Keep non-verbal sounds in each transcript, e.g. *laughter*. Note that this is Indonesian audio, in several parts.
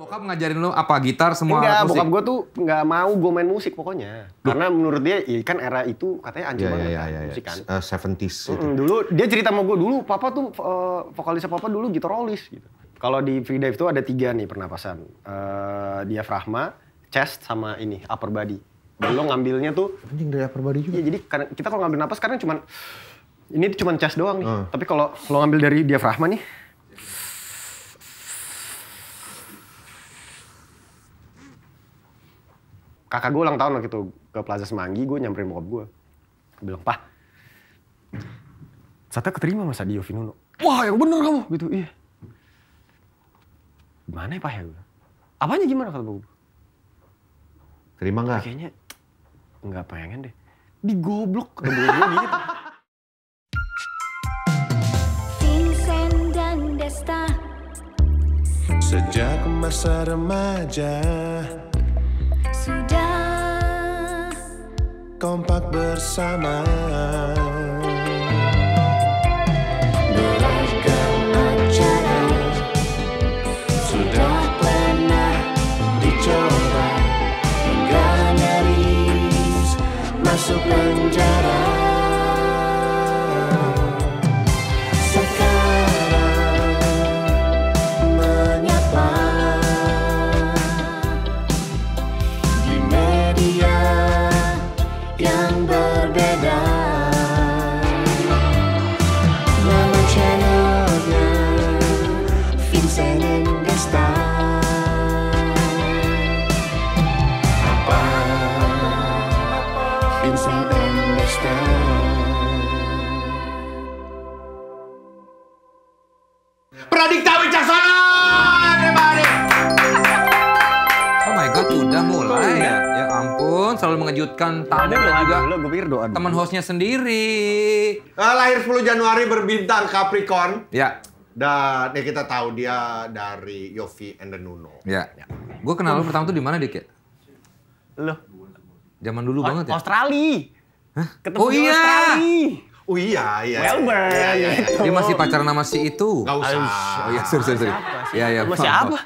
Bokap ngajarin lo apa gitar semua enggak, musik? bokap gue tuh nggak mau gue main musik pokoknya. Duh. Karena menurut dia ya kan era itu katanya anjir yeah, banget yeah, kan, yeah, iya. musik kan. Uh, eh, 70s gitu. Mm, dulu dia cerita sama gue dulu papa tuh uh, vokalisnya papa dulu gitarolis gitu. Kalau di free dive itu ada tiga nih pernapasan. Uh, eh, diafragma, chest sama ini upper body. Dan ngambilnya tuh anjing dari upper body juga. Ya, jadi kan, kita kalau ngambil napas sekarang cuman ini cuma chest doang nih. Uh. Tapi kalau lo ngambil dari diafragma nih. Kakak gue ulang tahun waktu itu ke Plaza Semanggi, gue nyamperin bokap gue. Bilang, Pak, Sata keterima Mas Adio finuno. Wah, yang bener kamu. Gitu, iya. Gimana ya, Pak? Ya? Apanya gimana kata bokap Terima nggak? Kayaknya nggak pengen deh. Digoblok. Kata bokap gue gitu. *laughs* masa remaja Sudah Kompak bersama Beragam acara Sudah pernah dicoba Gak nyaris masuk penjara mengejutkan tamu dan juga teman hostnya sendiri. Uh, lahir 10 Januari berbintang Capricorn. Ya. Dan ya kita tahu dia dari Yofi and the Nuno. Ya. ya. Gue kenal lu pertama tuh di mana, Dik? Ya? Lo. Zaman dulu o banget ya? Australia. Hah? Ketemu oh iya. Australia. Oh iya, iya. Melbourne. Iya, iya, iya. Dia masih pacaran sama si itu. Gak usah. Oh iya, sorry, sorry, sorry. Iya, iya. Masih apa?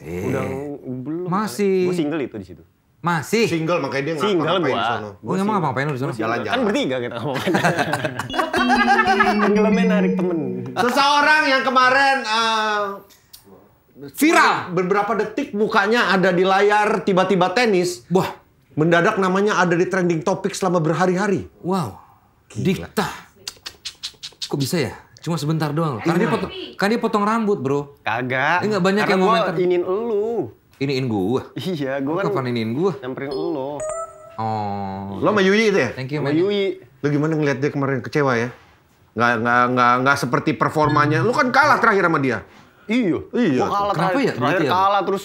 Eh, Udah belum. Masih. Gue single itu di situ. Masih? Single makanya dia Single apa ngapain gua. sono. Gua oh, emang ngapain lu di sono? Jalan-jalan. Kan bertiga kita ngomongin. *laughs* Tenggelamnya narik temen. Seseorang yang kemarin uh, viral beberapa detik mukanya ada di layar tiba-tiba tenis. Wah, mendadak namanya ada di trending topik selama berhari-hari. Wow. Gila. Dikta. Kok bisa ya? Cuma sebentar doang. Karena dia potong, kan dia potong rambut, Bro. Kagak. gak banyak Karena yang mau. Karena ingin elu. Iniin gua? Iya, gua kan kapan iniin gua? Nyamperin lo. Oh. Lo sama Yuyi itu ya? Thank you, man. Yuyi. Lo gimana ngeliat dia kemarin kecewa ya? Gak, gak, gak, gak seperti performanya. Lo kan kalah terakhir sama dia. Iya. Iya. Gua kalah terakhir, ya? gitu Terakhir ya? kalah terus.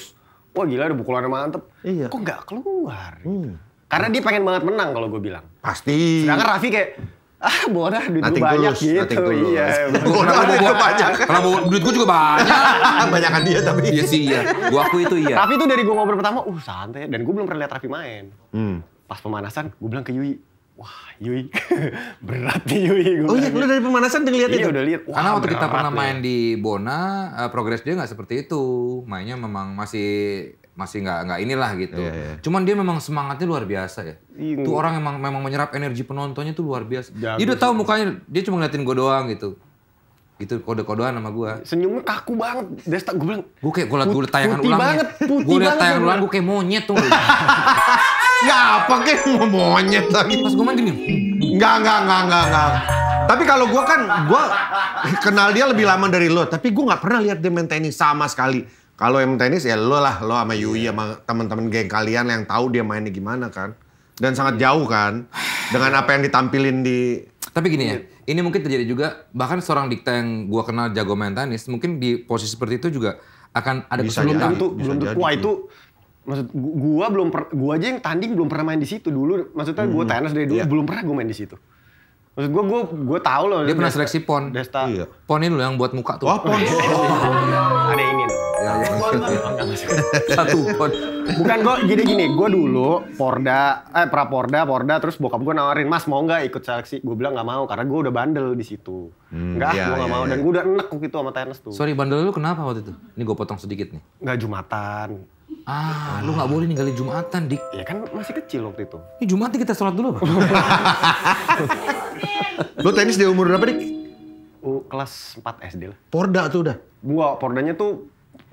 Wah gila ada yang mantep. Iya. Kok gak keluar? Hmm. Karena dia pengen banget menang kalau gua bilang. Pasti. Sedangkan Raffi kayak, ah bodoh duit gue banyak gitu iya *laughs* bodoh duit gue banyak kenapa duit gue juga banyak banyakan dia tapi iya sih iya gue aku itu iya tapi itu dari gue ngobrol pertama uh santai dan gue belum pernah lihat Raffi main hmm. pas pemanasan gue bilang ke Yui Wah, Yui. *laughs* berat nih Yui. Gua oh iya, lu dari pemanasan udah lihat iya, itu? udah lihat. Wah, Karena waktu kita pernah ya. main ya. di Bona, uh, progres dia nggak seperti itu. Mainnya memang masih masih nggak nggak inilah gitu. Yeah, yeah. Cuman dia memang semangatnya luar biasa ya. Ini. Iya. Tuh orang emang memang menyerap energi penontonnya tuh luar biasa. Jago dia udah tahu mukanya, dia cuma ngeliatin gue doang gitu. Gitu kode-kodean sama gua. Senyumnya kaku banget. Desta gue bilang, gue kayak gue liat tayangan ulang. Banget, putih gua liat tayangan ulang ya. gue kayak monyet tuh. *laughs* ya apa kayak monyet lagi. Pas gue main gini. Enggak, enggak, enggak, enggak, enggak. Tapi kalau gue kan, gue kenal dia lebih lama dari lo. Tapi gue nggak pernah lihat dia main tenis sama sekali kalau yang tenis ya lo lah, lo sama Yui yeah. sama teman-teman geng kalian yang tahu dia mainnya gimana kan. Dan sangat iya. jauh kan dengan apa yang ditampilin di Tapi gini ya, iya. ini mungkin terjadi juga bahkan seorang dikta yang gua kenal jago main tenis mungkin di posisi seperti itu juga akan ada bisa kesulitan. Belum belum tentu. Wah itu maksud gua belum per, gua aja yang tanding belum pernah main di situ dulu. Maksudnya hmm. gua tenis dari dulu yeah. belum pernah gua main di situ. Maksud gua gua gua tahu loh. Dia pernah seleksi pon. Desta. Iya. Ponin lo yang buat muka tuh. Oh, pon. Oh. *laughs* Ada ini loh. Iya. Iya. Iya. Satu pon. Bukan gue gini gini, gue dulu Porda, eh Praporda, Porda, terus bokap gue nawarin, Mas mau nggak ikut seleksi? Gue bilang nggak mau karena gue udah bandel di situ. Hmm, Enggak, gue nggak iya, mau iya. dan gue udah enek waktu itu sama tenis tuh. Sorry bandel lu kenapa waktu itu? Ini gue potong sedikit nih. Nggak jumatan. Ah, lu nggak boleh ninggalin Jumatan, Dik. Ya kan masih kecil waktu itu. Ini Jumat kita sholat dulu, Pak. *laughs* lu tenis di umur berapa, Dik? kelas 4 SD lah. Porda tuh udah? Gua pordanya tuh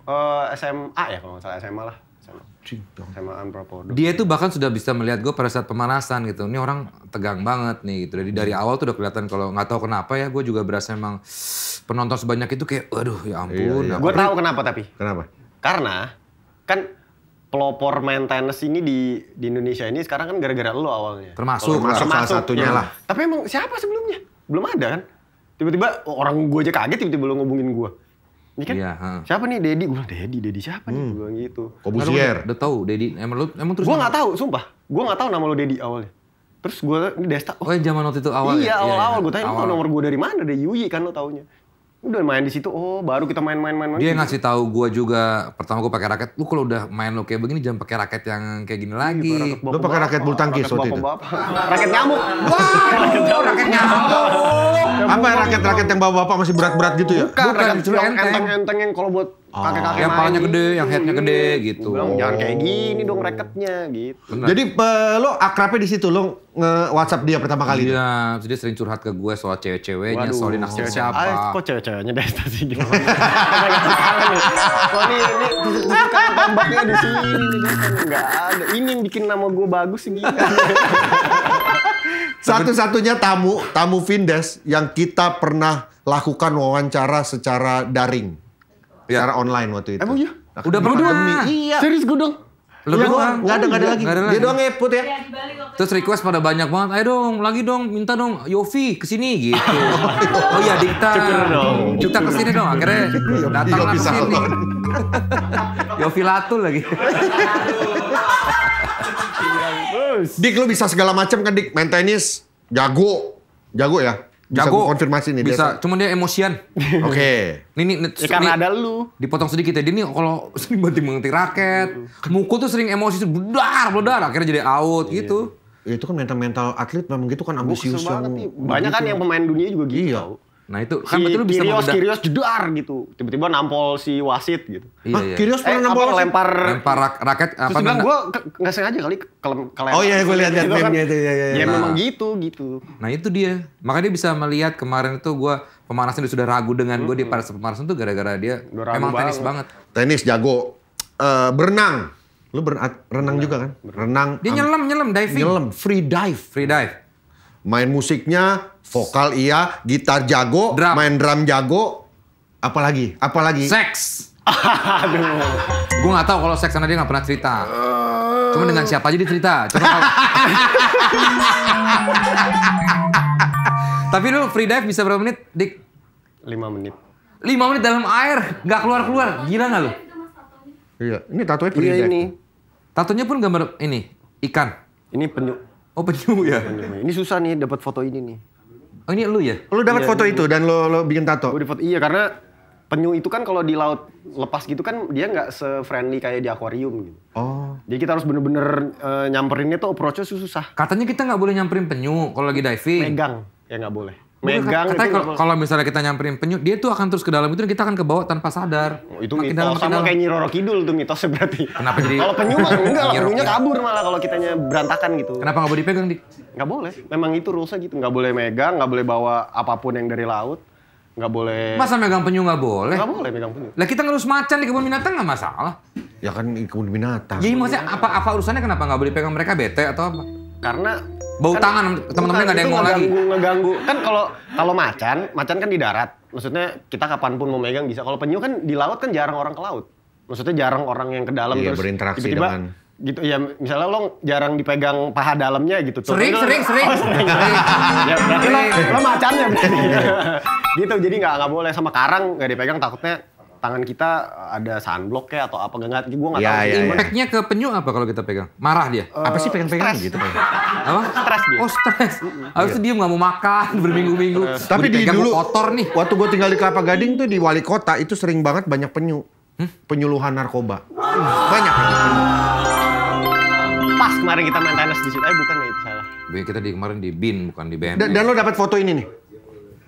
uh, eh, SMA ya kalau nggak salah SMA lah. SMA. SMA Dia tuh bahkan sudah bisa melihat gue pada saat pemanasan gitu. Ini orang tegang banget nih gitu. Jadi dari hmm. awal tuh udah kelihatan kalau nggak tahu kenapa ya gue juga berasa emang penonton sebanyak itu kayak aduh ya iya, ampun. Iya, iya. Gue tahu kenapa tapi. Kenapa? Karena kan pelopor maintenance ini di di Indonesia ini sekarang kan gara-gara lo awalnya. Termasuk, termasuk, termasuk salah satunya iya. lah. Tapi emang siapa sebelumnya? Belum ada kan? Tiba-tiba orang gue aja kaget tiba-tiba lo ngubungin gue Iya kan? Iya, Siapa nih Dedi? Gue bilang Dedi, Dedi siapa nih? Hmm. Gue bilang gitu. Kobusier. Udah tahu Dedi. Emang lu emang terus Gua nggak tahu, sumpah. Gua nggak tahu nama lu Dedi awalnya. Terus gue Desta. Oh, oh zaman waktu itu awal iya, ya? iya Awal-awal. Iya, Gue tanya, awal. nomor gue dari mana? Dari Yuyi kan lo taunya udah main di situ oh baru kita main-main-main dia ngasih tahu gue juga pertama gue pakai raket lu kalau udah main lo kayak begini jangan pakai raket yang kayak gini iya, lagi lu pakai raket bulu tangkis waktu itu raket nyamuk wah raket nyamuk apa raket-raket yang bawa bapak masih berat-berat gitu ya bukan, bukan raket enteng-enteng yang kalau buat Ah, kakek-kakek yang palanya gede, yang headnya gede gitu. jangan kayak gini dong reketnya gitu. Jadi lo akrabnya di situ lo nge WhatsApp dia pertama kali. Iya, terus sering curhat ke gue soal cewek-ceweknya, soal anak cewek siapa. Ah, kok cewek-ceweknya dari tadi Kau *laughs* Kok ini ini tambahnya di sini nggak ada. Ini yang bikin nama gue bagus sih gitu. *laughs* Satu-satunya tamu tamu Vindes yang kita pernah lakukan wawancara secara daring ya. secara online waktu itu. Emang iya? Nah, udah pernah? Demi, Iya. Serius gue dong? Lu ya, doang. Gak ada, gak ada lagi. Gak ada Dia doang ngeput ya. ya Terus request pada banyak banget, ayo dong, lagi dong, minta dong Yofi kesini gitu. oh iya Dikta. Dikta kesini dong, akhirnya datang lah kesini. Yofi Latul lagi. Dik lu bisa segala macam kan Dik, main tenis, jago. Jago ya? bisa Jago, konfirmasi nih. Bisa, Desa. cuman dia emosian. Oke. okay. Ini, ini ya, karena ada lu. Dipotong sedikit ya. Dia nih kalau *laughs* sering banting-banting raket, mukul tuh sering emosi bedar, bedar. Akhirnya jadi out iya. gitu. Ya, itu kan mental-mental atlet memang gitu kan ambisius banget, banyak kan gitu. yang pemain dunia juga gitu. Iya. Nah itu kan si berarti lu bisa Kirios, Kirios jedar gitu. Tiba-tiba nampol si wasit gitu. Iya, Hah, iya. Kirios pernah eh, nampol lempar lempar rak raket apa bilang gue nggak sengaja kali kelem kelem. Oh iya gue lihat lihat gitu kan. meme-nya itu iya, iya, iya. ya ya. Ya nah, memang gitu gitu. Nah itu dia. Makanya dia bisa melihat kemarin itu gue pemanasan dia sudah ragu dengan hmm. gue di pada pemanasan tuh gara-gara dia emang banget. tenis banget. Tenis jago. Uh, berenang. Lu berenang, renang juga kan? Berenang. Dia nyelam, nyelam, diving. Nyelam, free dive. Free dive. Main musiknya Vokal iya, gitar jago, drum. main drum jago. Apalagi? Apalagi? Seks. Aduh. Gue nggak tahu kalau seks karena dia nggak pernah cerita. Cuma dengan siapa aja dia cerita. Cuma kalo... Tapi lu free dive bisa berapa menit, Dik? Lima menit. Lima menit dalam air, nggak keluar-keluar. Gila nggak lu? Iya, ini tatonya free iya, dive. Ini. Tatunya pun gambar ini, ikan. Ini penyu. Oh penyu ya? Penyu. Ini susah nih dapat foto ini nih. Oh ini lu ya? Lu dapat iya, foto iya, itu iya. dan lo lo bikin tato? Gua dapet, iya karena penyu itu kan kalau di laut lepas gitu kan dia nggak se-friendly kayak di akuarium gitu. Oh. Jadi kita harus bener-bener uh, eh, nyamperinnya tuh approach-nya susah. Katanya kita nggak boleh nyamperin penyu kalau lagi diving. Megang ya nggak boleh megang katanya kalau misalnya kita nyamperin penyu dia tuh akan terus ke dalam itu dan kita akan ke bawah tanpa sadar oh, itu mitos dalam, sama kayak Nyiroro Kidul tuh mitosnya berarti kenapa jadi kalau penyu mah *laughs* enggak lah penyunya kabur malah kalau kitanya berantakan gitu kenapa nggak boleh dipegang di nggak boleh memang itu rulesnya gitu nggak boleh megang nggak boleh bawa apapun yang dari laut nggak boleh masa megang penyu nggak boleh nggak boleh megang penyu lah kita ngelus macan di kebun binatang nggak masalah ya kan kebun binatang jadi maksudnya apa apa urusannya kenapa nggak boleh pegang mereka bete atau apa karena bau kan, tangan teman-teman nggak ada yang mau lagi ngeganggu kan kalau kalau macan macan kan di darat maksudnya kita kapanpun mau megang bisa kalau penyu kan di laut kan jarang orang ke laut maksudnya jarang orang yang ke dalam iya, terus berinteraksi tiba -tiba, dengan gitu ya misalnya lo jarang dipegang paha dalamnya gitu tuh sering sering sering, oh, sering. *laughs* ya lo, lo macannya *laughs* gitu jadi nggak nggak boleh sama karang nggak dipegang takutnya tangan kita eh, ada sunblock ya atau apa enggak gue nggak ya, tahu. Ya, Impactnya ya. ke penyu apa kalau kita pegang? Marah dia? Uh, apa sih pegang-pegang gitu? *laughs* apa? Stres dia. Oh stres. Habis itu dia nggak mau makan *laughs* berminggu-minggu. Tapi di dulu kotor nih. Waktu gue tinggal di Kelapa Gading tuh di wali kota itu sering banget banyak penyu. Hmm? Penyuluhan narkoba. Hmm, banyak. Pas kemarin kita main tenis di situ. Eh bukan ya itu salah. Kita di kemarin di BIN bukan di BNN. Dan, dan lo dapat foto ini nih?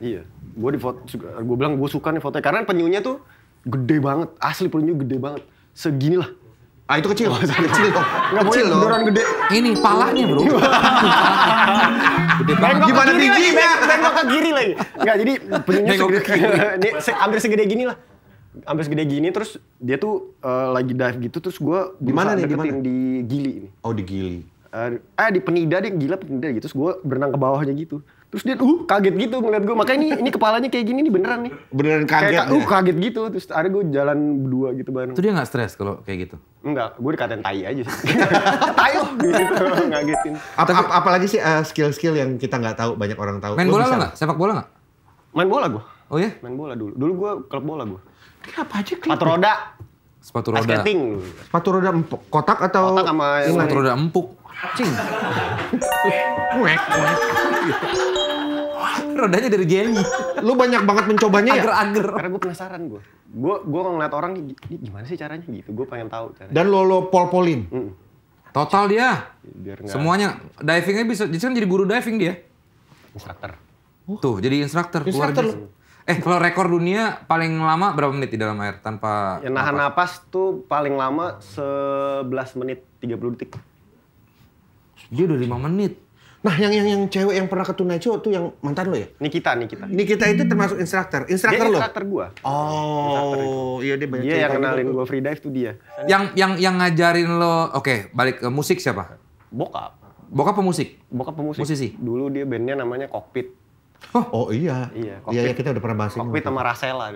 Iya gue gue bilang gue suka nih fotonya karena penyunya tuh gede banget, asli pelunyu gede banget. Seginilah. Ah itu kecil, oh, kecil dong. Enggak *laughs* boleh doran gede. Ini palanya, Bro. gede banget. Gimana giginya? Tengok ke kiri lagi. Enggak, jadi penyunya segede gini. *laughs* se hampir segede gini lah. Hampir segede gini terus dia tuh uh, lagi dive gitu terus gua gimana nih mana? di gili ini. Oh, di gili. Uh, eh di penida dia gila penida gitu terus gua berenang ke bawahnya gitu terus dia uh kaget gitu ngeliat gue makanya ini ini kepalanya kayak gini nih beneran nih beneran kaget kayak, uh kaget gitu terus ada gue jalan berdua gitu bareng itu dia nggak stres kalau kayak gitu Enggak, gue dikatain tai aja sih *laughs* tai loh gitu *laughs* ngagetin ap ap apalagi sih uh, skill-skill yang kita nggak tahu banyak orang tahu main bola lo nggak sepak bola nggak main bola gue oh ya main bola dulu dulu gue klub bola gue apa aja klub sepatu roda sepatu roda skating sepatu roda empuk kotak atau kotak sama sepatu roda empuk Cing. Wek, wek. Rodanya dari Jenny. Lu banyak banget mencobanya ya? Ager-ager. Karena gue penasaran gue. Gue gue ngeliat orang, ini gimana sih caranya gitu. Gue pengen tahu caranya. Dan lo lo pol-polin? Mm. Total dia. Biar gak... Semuanya. Divingnya bisa. Jadi kan jadi guru diving dia. Instruktur. Oh. Tuh, jadi instruktur. Instruktur. Eh, kalau rekor dunia paling lama berapa menit di dalam air tanpa... Ya, nahan napas. napas tuh paling lama 11 menit 30 detik. Dia udah lima menit. Nah, yang yang yang cewek yang pernah ke Tunaco tuh yang mantan lo ya? Nikita, Nikita. Nikita itu termasuk instruktur. Instruktur lo? Instruktur gua. Oh, iya dia banyak Dia yang gitu. kenalin gua free dive tuh dia. Yang yang yang ngajarin lo, oke, okay, balik ke musik siapa? Bokap. Bokap pemusik? Bokap pemusik. Musisi. Dulu dia bandnya namanya Cockpit. Oh, oh iya. Iya, iya Cockpit. iya, kita udah pernah bahas Cockpit sama Rasela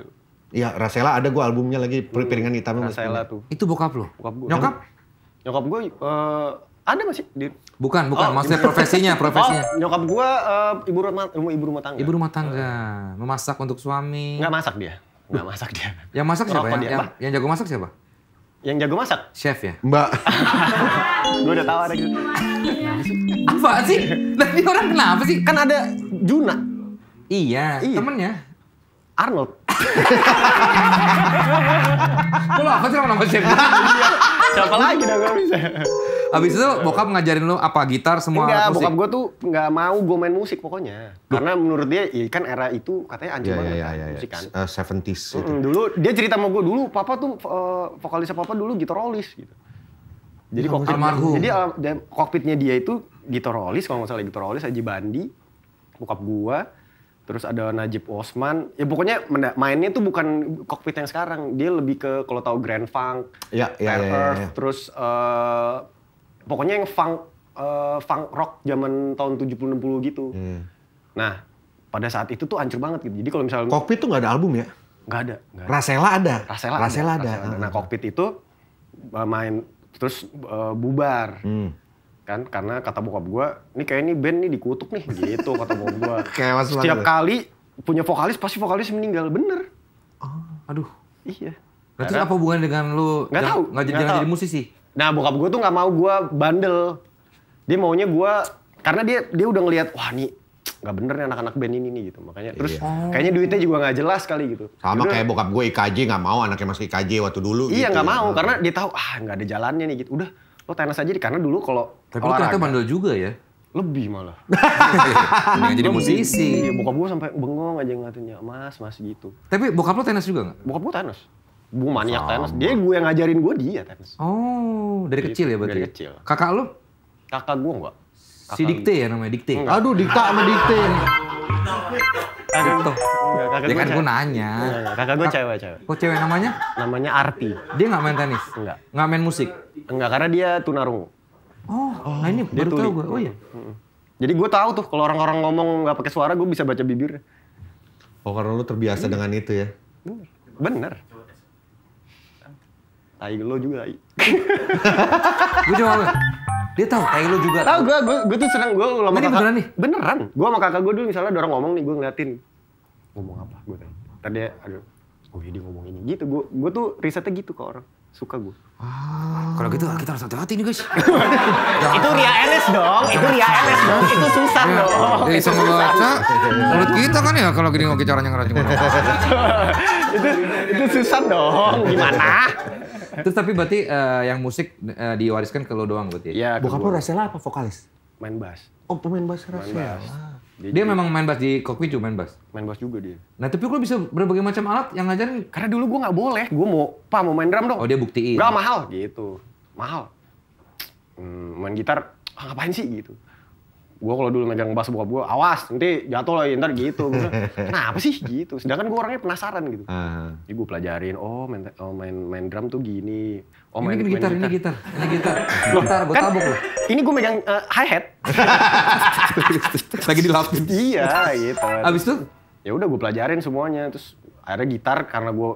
Iya, Rasela ada gua albumnya lagi piringan hitam. Rasela tuh. Itu bokap lo? Bokap gua. Nyokap? Nyokap gua uh, ada masih di Bukan, bukan. Oh, Maksudnya profesinya, profesinya. Oh, nyokap gue uh, ibu rumah ibu rumah tangga. Ibu rumah tangga, memasak untuk suami. Nggak masak dia. Nggak masak dia. Yang masak siapa? Yang, yang, yang jago masak siapa? Yang jago masak? Chef ya? Mbak. *laughs* Gue udah tahu ada gitu. apa sih? Nah, ini orang kenapa sih? Kan ada Juna. Iya, iya. temennya. Arnold. Kalau *laughs* apa sih nama chef? Iya. Siapa lagi dah gua bisa? Abis itu iya. bokap ngajarin lu apa gitar semua enggak, musik? bokap gue tuh nggak mau gue main musik pokoknya. Duh. Karena menurut dia ya kan era itu katanya anjir yeah, banget yeah, kan, yeah, iya. musik kan. Uh, 70s mm, Dulu dia cerita sama gue dulu papa tuh uh, vokalisnya papa dulu gitarolis gitu. Jadi oh, iya, kokpit, almarhum. Jadi uh, kokpitnya dia itu gitarolis kalau nggak salah gitarolis Aji Bandi, bokap gua, terus ada Najib Osman. Ya pokoknya mainnya tuh bukan kokpit yang sekarang, dia lebih ke kalau tahu Grand Funk, ya, ya, Earth, ya, ya, ya. terus uh, pokoknya yang funk uh, funk rock zaman tahun 70 60 gitu. Hmm. Nah, pada saat itu tuh hancur banget gitu. Jadi kalau misalnya Kokpit tuh nggak ada album ya? Nggak ada, ada. Rasela ada. Rasela, Rasela ada. ada. Nah, Kokpit ah. itu eh, main terus uh, bubar. Hmm kan karena kata bokap gue ini kayak ini band nih dikutuk nih gitu kata bokap gue *laughs* kayak setiap kali punya vokalis pasti vokalis meninggal bener oh. aduh iya Berarti apa hubungannya dengan lu nggak tahu nggak jadi musisi Nah bokap gue tuh nggak mau gue bandel. Dia maunya gue karena dia dia udah ngelihat wah ini nggak bener nih anak-anak band ini nih gitu makanya terus iya. kayaknya duitnya juga nggak jelas kali gitu sama udah, kayak bokap gue IKJ nggak mau anaknya masih IKJ waktu dulu iya nggak gitu. mau hmm. karena dia tahu ah nggak ada jalannya nih gitu udah lo tenas aja deh karena dulu kalau tapi olahraga, ternyata bandel juga ya lebih malah *laughs* iya, lebih jadi musisi iya, bokap gue sampai bengong aja ngeliatinnya mas mas gitu tapi bokap lo tenas juga nggak bokap gue tenas Gue maniak tenis. Dia gue yang ngajarin gue dia tenis. Oh, dari Jadi, gitu, kecil ya berarti? Dari ya? kecil. Kakak lu? Kakak gue enggak. Kakak si Dikte ya namanya, Dikte? Enggak. Aduh, Dikta sama Dikte. Aduh. dia gitu. ya kan gue nanya. Iya, iya, iya. Kakak gue cewek, cewek. Kok oh, cewek namanya? Namanya Arti. Dia nggak main tenis? Enggak. Nggak main musik? Enggak, karena dia tunarungu. Oh, oh nah ini baru tau gue. Oh iya. Jadi gue tau tuh kalau orang-orang ngomong nggak pakai suara, gue bisa baca bibirnya Oh karena lu terbiasa hmm. dengan itu ya? Bener. Bener tai lo juga. *laughs* gue cuma dia tahu tai lo juga. Tahu gue, gue, gue tuh seneng gue lama kakak. Beneran nih? Beneran. Gue sama kakak gue dulu misalnya dorong ngomong nih, gue ngeliatin. Ngomong apa? Gue tanya. Tadi dia, aduh, oh jadi iya, ngomong ini. Gitu, gue, gue tuh risetnya gitu ke orang. Suka gue. Ah. Kalau gitu kita harus hati-hati nih guys. *laughs* itu Ria Enes dong, itu Ria Enes dong, itu susah iya. dong. dong. Iya, jadi itu susah. menurut kita kan ya kalau gini ngomong caranya ngeracun. *laughs* itu, itu susah dong, gimana? Terus tapi berarti uh, yang musik uh, diwariskan ke lo doang berarti ya? ya Bokap lo Rasela apa vokalis? Main bass. Oh pemain bass Rasela. Dia, dia memang main bass di juga main bass. Main bass juga dia. Nah tapi lo bisa berbagai macam alat yang ngajarin. Karena dulu gue nggak boleh, gue mau pa mau main drum dong. Oh dia buktiin. Gak mahal gitu, mahal. Hmm, main gitar ah, ngapain sih gitu gue kalau dulu megang ngebahas bokap gue awas nanti jatuh lagi ntar gitu nah kenapa sih gitu sedangkan gue orangnya penasaran gitu uh ah, -huh. Ah. jadi ya gue pelajarin oh main, oh main main drum tuh gini oh main, ini, main gitar, main gitar ini gitar *laughs* kan ini gitar gitar gue kan, tabok loh ini gue megang uh, eh, hi hat *laughs* lagi dilapin iya gitu abis itu ya udah gue pelajarin semuanya terus akhirnya gitar karena gue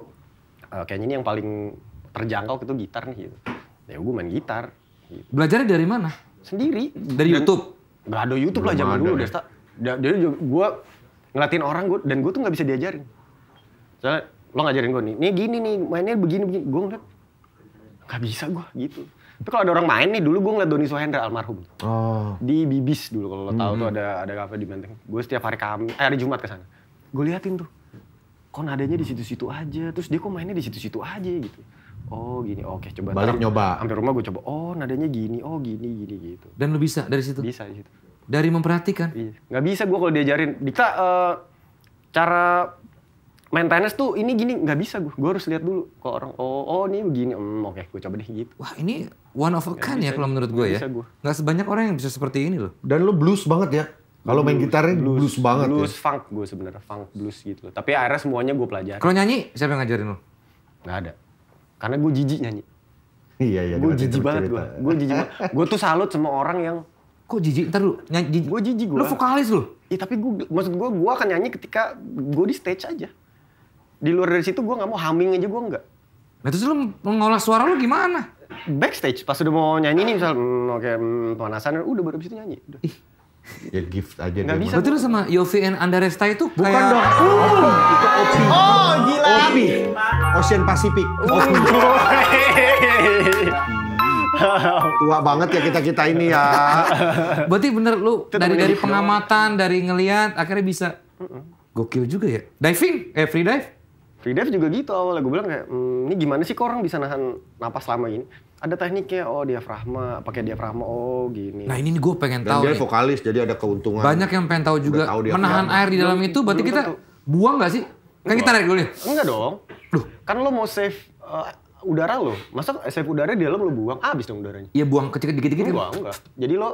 uh, kayaknya ini yang paling terjangkau itu gitar nih gitu ya gue main gitar gitu. belajarnya dari mana sendiri dari YouTube nggak ada YouTube Belum lah zaman dulu, ya. Desta. Ya. Jadi gue ngeliatin orang gue dan gue tuh nggak bisa diajarin. Soalnya lo ngajarin gue nih, nih gini nih mainnya begini begini. Gue ngeliat nggak bisa gue gitu. Tapi kalau ada orang main nih, dulu gue ngeliat Doni Sohendra almarhum. Oh. Di Bibis dulu kalau lo tahu hmm. tuh ada ada kafe di Menteng. Gue setiap hari Kamis, eh hari Jumat ke sana. Gue liatin tuh. Kok nadanya di situ-situ aja, terus dia kok mainnya di situ-situ aja gitu oh gini oke coba balik nyoba hampir rumah gue coba oh nadanya gini oh gini gini gitu dan lu bisa dari situ bisa gitu dari memperhatikan iya nggak bisa gue kalau diajarin Dika uh, eh, cara main tenis tuh ini gini gak bisa gue gue harus lihat dulu ke orang oh oh ini begini hmm, oke okay, gue coba deh gitu wah ini one of a kind ya kalau menurut gue ya nggak sebanyak orang yang bisa seperti ini loh dan lu blues banget ya kalau main gitarnya blues, blues banget blues ya. funk gue sebenarnya funk blues gitu tapi akhirnya semuanya gue pelajari kalau nyanyi siapa yang ngajarin lo Gak ada karena gue jijik nyanyi. Iya iya. Gue jijik banget gue. Gue jijik banget. Gue tuh salut sama orang yang kok jijik ntar lu nyanyi gue jijik gue lu vokalis lu iya tapi gue maksud gue gue akan nyanyi ketika gue di stage aja di luar dari situ gue nggak mau humming aja gue nggak nah terus lu mengolah suara lu gimana backstage pas udah mau nyanyi nih misal hmm, oke okay, hmm, pemanasan udah baru abis itu nyanyi udah. Ih ya gift aja Nggak bisa. Betul sama Yofi and Andaresta itu Bukan kayak... dong. Uh. Itu OP. Oh, gila. OP. Ocean Pacific. OP. *laughs* Tua banget ya kita-kita ini ya. Berarti bener lu Tetap dari dari pengamatan, dari ngeliat, akhirnya bisa. Gokil juga ya. Diving? Eh, free dive? Free dive juga gitu awalnya. Gue bilang kayak, mmm, ini gimana sih kok orang bisa nahan napas lama gini? ada tekniknya oh diafragma pakai diafragma oh gini nah ini gue pengen Dan tahu dia vokalis jadi ada keuntungan banyak yang pengen tahu juga tahu menahan air di dalam itu berarti kita kan buang nggak sih kan Enggak. kita tarik dulu nih ya? enggak dong Duh. kan lo mau save uh, udara lo masa save udara di dalam lo buang habis dong udaranya iya buang kecil dikit dikit enggak enggak jadi lo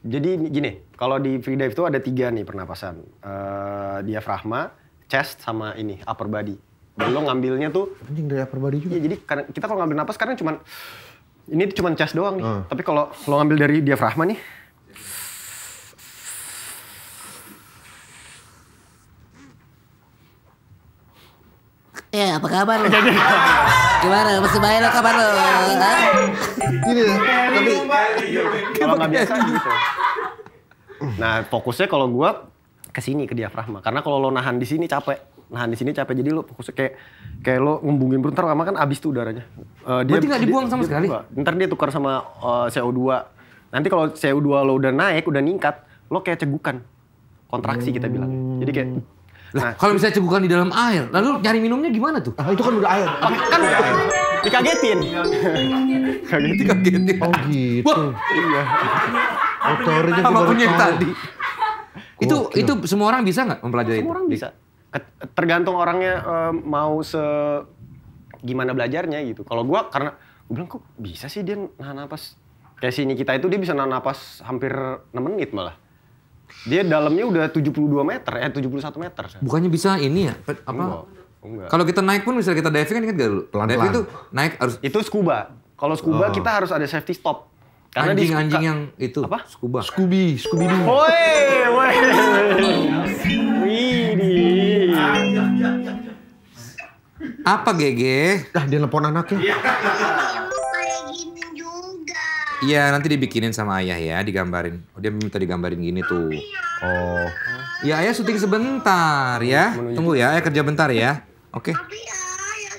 jadi gini kalau di free dive itu ada tiga nih pernapasan uh, diafragma chest sama ini upper body dan lo ngambilnya tuh penting dari upper body juga. Iya, jadi kita kalau ngambil napas karena cuman ini cuma cas doang nih. Uh. Tapi kalau lo ngambil dari diafragma nih. Ya, apa kabar lo? *laughs* Gimana? baik lo kabar lo? Gini, tapi kalau nggak biasa gitu. Nah, fokusnya kalau gua ke sini ke diafragma karena kalau lo nahan di sini capek nah di sini capek jadi lo fokus kayak kayak lo ngembungin perut lama kan abis tuh udaranya. Uh, dia, Berarti nggak dibuang sama dia, sekali? Dia, ntar dia tukar sama uh, eh, CO2. Nanti kalau CO2 lo udah naik, udah ningkat, lo kayak cegukan. Kontraksi hmm. kita bilang. Jadi kayak lah, hmm. nah, kalau misalnya cegukan di dalam air, lalu nyari minumnya gimana tuh? Ah, itu kan udah air. kan udah air. Dikagetin. Kagetin. Dikagetin. Oh gitu. Wah. Iya. Otornya oh, sama punya tadi. Itu itu semua orang bisa nggak mempelajari itu? Semua orang bisa tergantung orangnya um, mau se gimana belajarnya gitu. Kalau gua karena gua bilang kok bisa sih dia nahan napas. Kayak sini kita itu dia bisa nahan napas hampir 6 menit malah. Dia dalamnya udah 72 meter, eh 71 meter. Bukannya bisa ini ya, apa? Enggak. Enggak. Kalau kita naik pun misalnya kita diving kan ingat gak dulu? Pelan -pelan. Diving itu naik harus Itu scuba. Kalau scuba oh. kita harus ada safety stop. Karena anjing anjing yang itu apa? scuba. Scubi, Scubi dulu. Woi, woi. *laughs* Apa GG? Dah dia nelpon anaknya. Iya. iya nanti dibikinin sama ayah ya, digambarin. Oh, dia minta digambarin gini tuh. Ya? Oh. Ya ayah syuting sebentar ya. Tunggu ya, ayah kerja bentar ya. Oke. Okay. Ya, ya,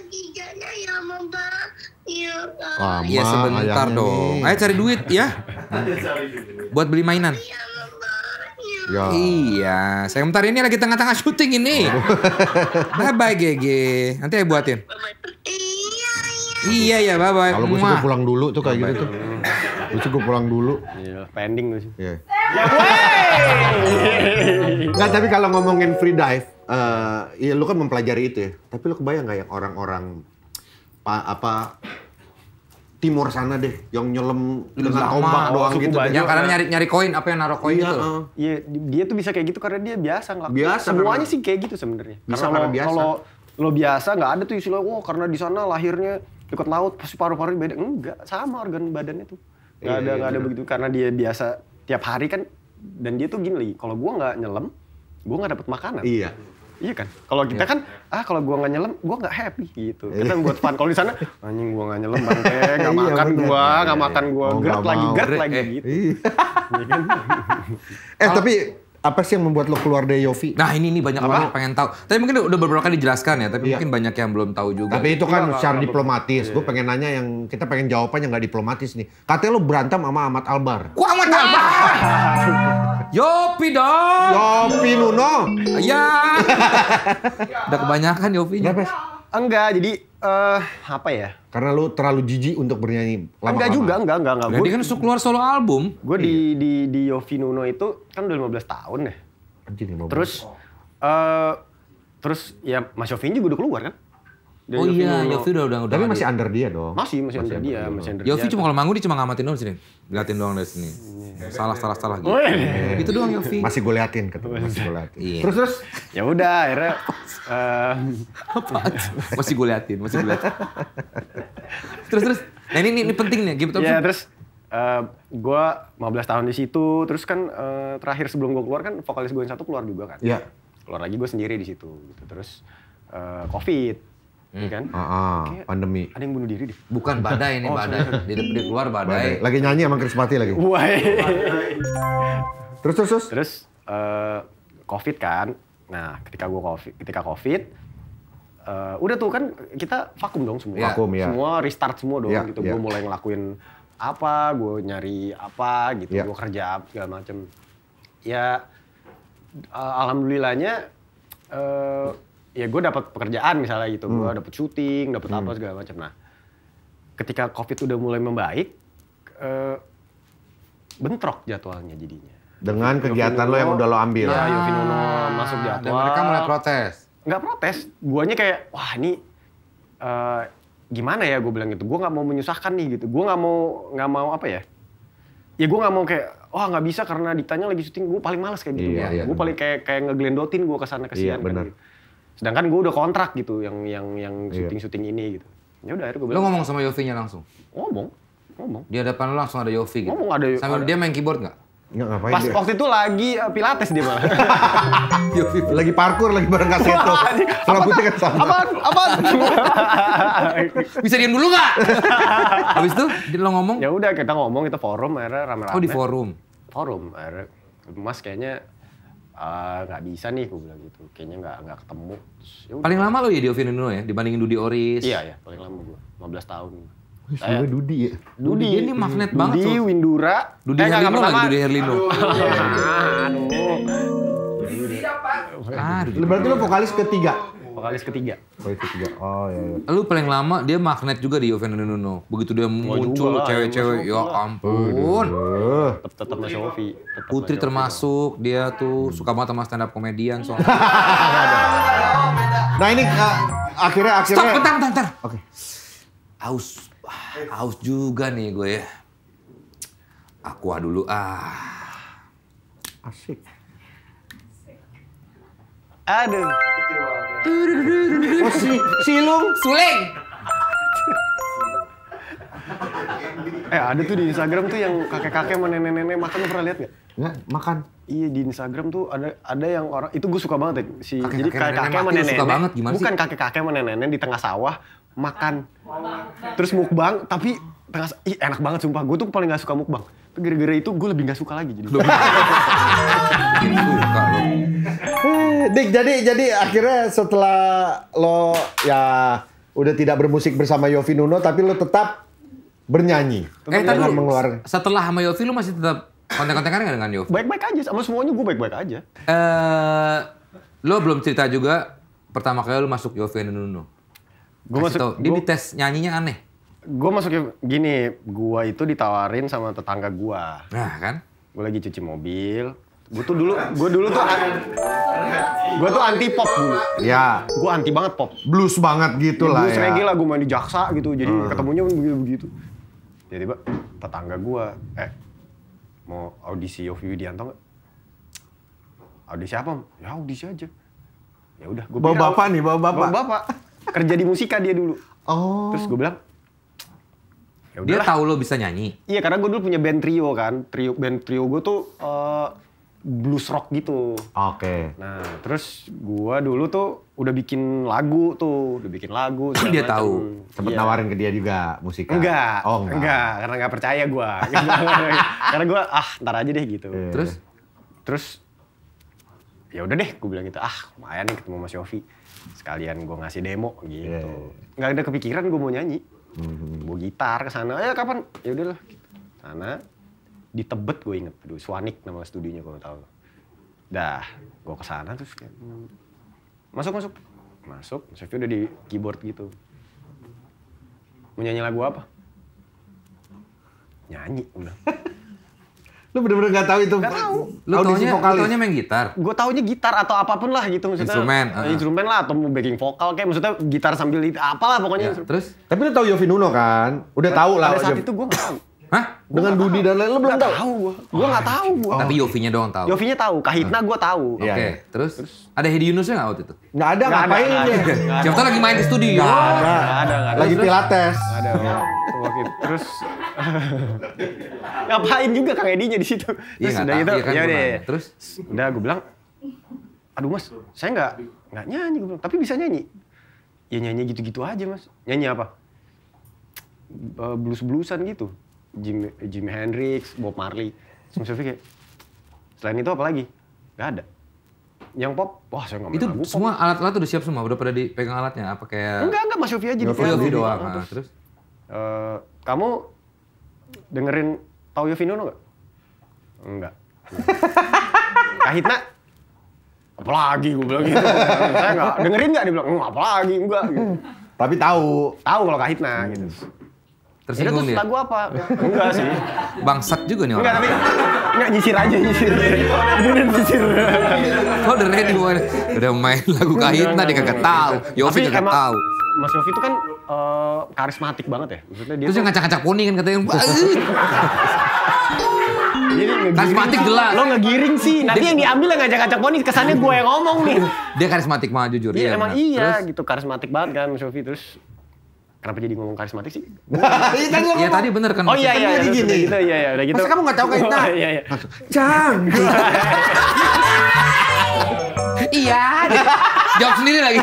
iya ya sebentar dong. Ayah cari duit ya. Buat beli mainan. Iya. Ya. Iya, saya bentar ini lagi tengah-tengah syuting ini. *laughs* bye bye GG. Nanti saya buatin. Iya, iya. Iya ya, bye bye. Kalau gue cukup pulang dulu tuh kayak gitu tuh. Gue cukup pulang dulu. Iya, pending gue sih. Iya. Ya, Enggak, *laughs* tapi kalau ngomongin free dive, uh, ya lu kan mempelajari itu ya. Tapi lu kebayang gak yang orang-orang apa timur sana deh yang nyelam dengan tombak oh, doang gitu banyak karena nyari nyari koin apa yang naruh koin iya, gitu uh. iya dia tuh bisa kayak gitu karena dia biasa ngelakuin biasa semuanya karena, sih kayak gitu sebenarnya bisa karena, lo, biasa kalau lo biasa nggak ada tuh istilah oh, karena di sana lahirnya dekat laut pasti paru-paru beda enggak sama organ badannya tuh nggak iya, ada iya, nggak ada begitu karena dia biasa tiap hari kan dan dia tuh gini lagi kalau gua nggak nyelam gua nggak dapet makanan iya Iya kan? Kalau kita yeah. kan, ah kalau gua nggak nyelam, gua nggak happy gitu. Kita iya. buat fun. Kalau di sana, anjing gua nggak nyelam, bangke, nggak *laughs* iya, makan gua, nggak makan gua, oh, gerd lagi, gerd lagi eh, gitu. Iya. *laughs* Kan? eh tapi apa sih yang membuat lo keluar dari Yofi? Nah ini nih banyak apa? orang pengen tahu. Tapi mungkin udah beberapa kali dijelaskan ya, tapi iya. mungkin banyak yang belum tahu juga. Tapi itu kan Tidak, iya, secara diplomatis. Iya. Gue pengen nanya yang kita pengen jawabannya nggak diplomatis nih. Katanya lo berantem sama Ahmad Albar. Ku Ahmad Albar? *laughs* Yofi dong. Yofi Nuno. Ya. Udah kebanyakan Yofinya. Berapa? Enggak, jadi eh uh, apa ya? Karena lu terlalu jijik untuk bernyanyi lama Enggak juga, enggak, enggak, enggak. gue dia kan suka keluar solo album. Gue di, iya. di, di Yofi Nuno itu kan udah 15 tahun deh Anjir, 15. Terus, eh uh, terus ya Mas Yovin juga udah keluar kan? Dari oh iya, Yofi udah udah Tapi masih under dia dong. Masih masih, under, dia, masih under Yofi cuma kalau manggung dia cuma ngamatin doang sini. Liatin doang dari sini. Salah salah salah gitu. Itu doang Yofi. Masih gue liatin ketemu masih gue liatin. Iya. Terus terus ya udah akhirnya *laughs* eh apa? Masih gue liatin, masih gue liatin. terus terus. Nah ini ini, penting nih gitu. Ya terus Uh, gue 15 tahun di situ, terus kan uh, terakhir sebelum gue keluar kan vokalis gue yang satu keluar juga kan. Iya. Keluar lagi gue sendiri di situ, gitu. terus uh, covid hmm. Iya kan? Ah, ah, pandemi. Ada yang bunuh diri deh. Bukan badai ini, oh, badai. di, di luar badai. badai. Lagi nyanyi sama Mati lagi. terus terus terus. Terus uh, Covid kan. Nah, ketika gua Covid, ketika Covid uh, udah tuh kan kita vakum dong semua. Ya, Vakum, ya. Semua restart semua dong ya, gitu. Ya. Gue mulai ngelakuin apa, gue nyari apa gitu, Ya. gue kerja segala macem. Ya uh, alhamdulillahnya uh, ya gue dapat pekerjaan misalnya gitu, hmm. gue dapat syuting, dapat hmm. apa segala macam. Nah, ketika covid udah mulai membaik, uh, bentrok jadwalnya jadinya. Dengan kegiatan lo yang udah lo ambil. Ya, Yovinono masuk jadwal. Dan mereka mulai protes. Nggak protes, guanya kayak wah ini uh, gimana ya gue bilang gitu, gue nggak mau menyusahkan nih gitu, gue nggak mau nggak mau apa ya? Ya gue nggak mau kayak oh, nggak bisa karena ditanya lagi syuting, gue paling males kayak gitu. Iya, gue iya, paling kayak kayak ngeglendotin gue kesana kesian. Iya, bener. Kan, gitu sedangkan gue udah kontrak gitu yang yang yang iya. syuting syuting ini gitu ya udah akhirnya gue bilang lo ngomong sama Yofi nya langsung ngomong ngomong di hadapan lo langsung ada Yofi gitu ngomong ada sambil ada. dia main keyboard nggak Pas dia. waktu itu lagi eh, pilates dia malah. *laughs* lagi parkur lagi bareng Kaseto. putih kan sama. Apa apa? *laughs* Bisa diam dulu nggak? Habis itu lo ngomong? Ya udah kita ngomong kita forum akhirnya rame-rame. Oh di forum. Forum akhirnya Mas kayaknya Ah, nggak uh, bisa nih gue bilang gitu kayaknya nggak nggak ketemu ya paling lama lo ya di Ovino ya dibandingin Dudi Oris iya iya paling lama gue 15 tahun Wih, eh, Dudi ya Dudi, ini magnet Dudi, banget Dudi so. Windura Dudi eh, Herlino lagi Dudi Herlino aduh, aduh. aduh. berarti lo vokalis ketiga Vokalis ketiga. Vokalis oh, ketiga. Oh iya. iya. Lu paling lama dia magnet juga di Yoveno Nuno. Begitu dia muncul cewek-cewek, ya ampun. Tetap Mas Putri termasuk dia tuh suka banget sama stand up komedian soalnya. *laughs* nah ini uh, ah, akhirnya akhirnya. Stop, bentar, bentar, bentar. Oke. Okay. Aus, aus juga nih gue ya. Aqua dulu ah. Asik. Aduh. Oh, si, silung. Suling. eh ada tuh di Instagram tuh yang kakek-kakek sama nenek-nenek makan pernah lihat nggak? Nggak, makan. Iya di Instagram tuh ada ada yang orang itu gue suka banget ya si kakek, jadi kakek kakek sama nenek, suka banget gimana bukan kakek kakek sama nenek nenek di tengah sawah makan terus mukbang tapi terasa, ih enak banget sumpah gue tuh paling gak suka mukbang gara-gara itu gue lebih gak suka lagi jadi suka eh, Dik jadi jadi akhirnya setelah lo ya udah tidak bermusik bersama Yofi Nuno tapi lo tetap bernyanyi eh, tapi mengeluarkan setelah sama Yofi lo masih tetap kontak-kontakan nggak dengan Yofi baik-baik aja sama semuanya gue baik-baik aja eh lo belum cerita juga pertama kali lo masuk Yofi Nuno gue masuk dia di tes nyanyinya aneh gue masukin gini, gue itu ditawarin sama tetangga gue. Nah kan? Gue lagi cuci mobil. Gue tuh dulu, gue dulu tuh, gue tuh anti pop dulu. Ya. Gue anti banget pop. Blues banget gitu ya, lah. Blues ya. reggae lah, gue main di jaksa gitu. Jadi hmm. ketemunya begitu-begitu. Jadi tiba tetangga gue, eh mau audisi of you dianto nggak? Audisi apa? Ya audisi aja. Ya udah, gue bawa bapak nih, Bawa bapak Bawa Bapak kerja di musika dia dulu. Oh. Terus gue bilang, Yaudah dia tahu lo bisa nyanyi. Iya, karena gue dulu punya band trio kan. Trio band trio gue tuh uh, blues rock gitu. Oke. Okay. Nah, terus gue dulu tuh udah bikin lagu tuh, udah bikin lagu. Kan dia macam. tahu. Sempet iya. nawarin ke dia juga musik. Enggak. Oh, enggak. Enggak, karena nggak percaya gue. *laughs* karena gue ah, ntar aja deh gitu. Yeah. Iya. Terus terus ya udah deh gue bilang gitu ah lumayan nih ketemu Mas Yofi sekalian gue ngasih demo gitu Yeah. Iya. Gak ada kepikiran gue mau nyanyi hmm. bawa gitar ke sana ya kapan ya udahlah sana di Tebet gue inget aduh Swanik nama studionya kalau tau, dah gue ke sana terus kayak hmm. masuk masuk masuk Sofi udah di keyboard gitu mau nyanyi lagu apa nyanyi udah *laughs* Lu bener-bener gak tahu itu. Gak tahu. Lu taunya, vokalis. Lu taunya main gitar. Gue taunya gitar atau apapun lah gitu maksudnya. Instrumen. Uh. Instrumen lah atau mau backing vokal kayak maksudnya gitar sambil apalah pokoknya. Ya, terus? Tapi lu tahu Yovie Nuno kan? Udah tahu lah. Pada saat itu gue gak tahu. Hah? Dengan gua Budi tahu. dan lain-lain belum tahu. Tahu gua. Gua enggak oh, ah, tahu gua. Tapi Yovinya doang tahu. Yovinya tahu, Kahitna ah. gua tahu. Oke, okay. Ya. terus? terus ada Hedi Yunusnya enggak waktu itu? Enggak ada, enggak ada. Siapa tahu lagi main di studio. Enggak ada. Enggak ada, ada. Lagi pilates. Enggak ada. Terus *laughs* ngapain juga Kang Edinya di situ? Iya, terus udah gitu. Iya kan, ya udah. Terus udah gua bilang, "Aduh Mas, saya enggak enggak nyanyi gua bilang, tapi bisa nyanyi." Ya nyanyi gitu-gitu aja, Mas. Nyanyi apa? Blues-bluesan gitu. Jim Jimi Hendrix, Bob Marley. Semua kayak selain itu apa lagi? Gak ada. Yang pop, wah saya nggak Itu pop. semua alat-alat udah siap semua, udah pada dipegang alatnya apa kayak? Enggak enggak Mas Yofi aja di Yofi doang. Nah, terus uh, kamu dengerin tahu Yofi Nuno nggak? Enggak. *laughs* Kahitna apalagi gue bilang gitu. saya nggak dengerin nggak dia bilang, enggak hmm, apalagi enggak. Gitu. Tapi tahu, tahu kalau Kahitna gitu. Hmm. Tersinggung dia. Lagu apa? Enggak sih. Bangsat juga nih orang. Enggak, tapi enggak nyisir aja, nyisir. Udah nyisir. Lo udah ready boy. Udah main lagu kahitna dia kagak tahu. Yofi kagak tahu. Mas Yofi itu kan eh, karismatik banget ya. Maksudnya dia Terus tuh... ngacak-ngacak poni kan katanya. karismatik jelas. Lo ngegiring sih. Nanti dia, yang diambil yang ngajak-ngajak poni kesannya gue yang ngomong nih. Dia karismatik banget jujur. Iya, ya, emang bener. iya terus, gitu karismatik banget kan Mas Yofi terus Kenapa jadi ngomong karismatik sih? *laughs* Iya tadi iya, tadi bener kan. Oh iya iya. Jadi iya, gini. Gitu, iya iya gitu. Masa kamu nggak tahu Kaita? *laughs* Oh, iya iya. Cang. *laughs* iya. Jawab sendiri lagi.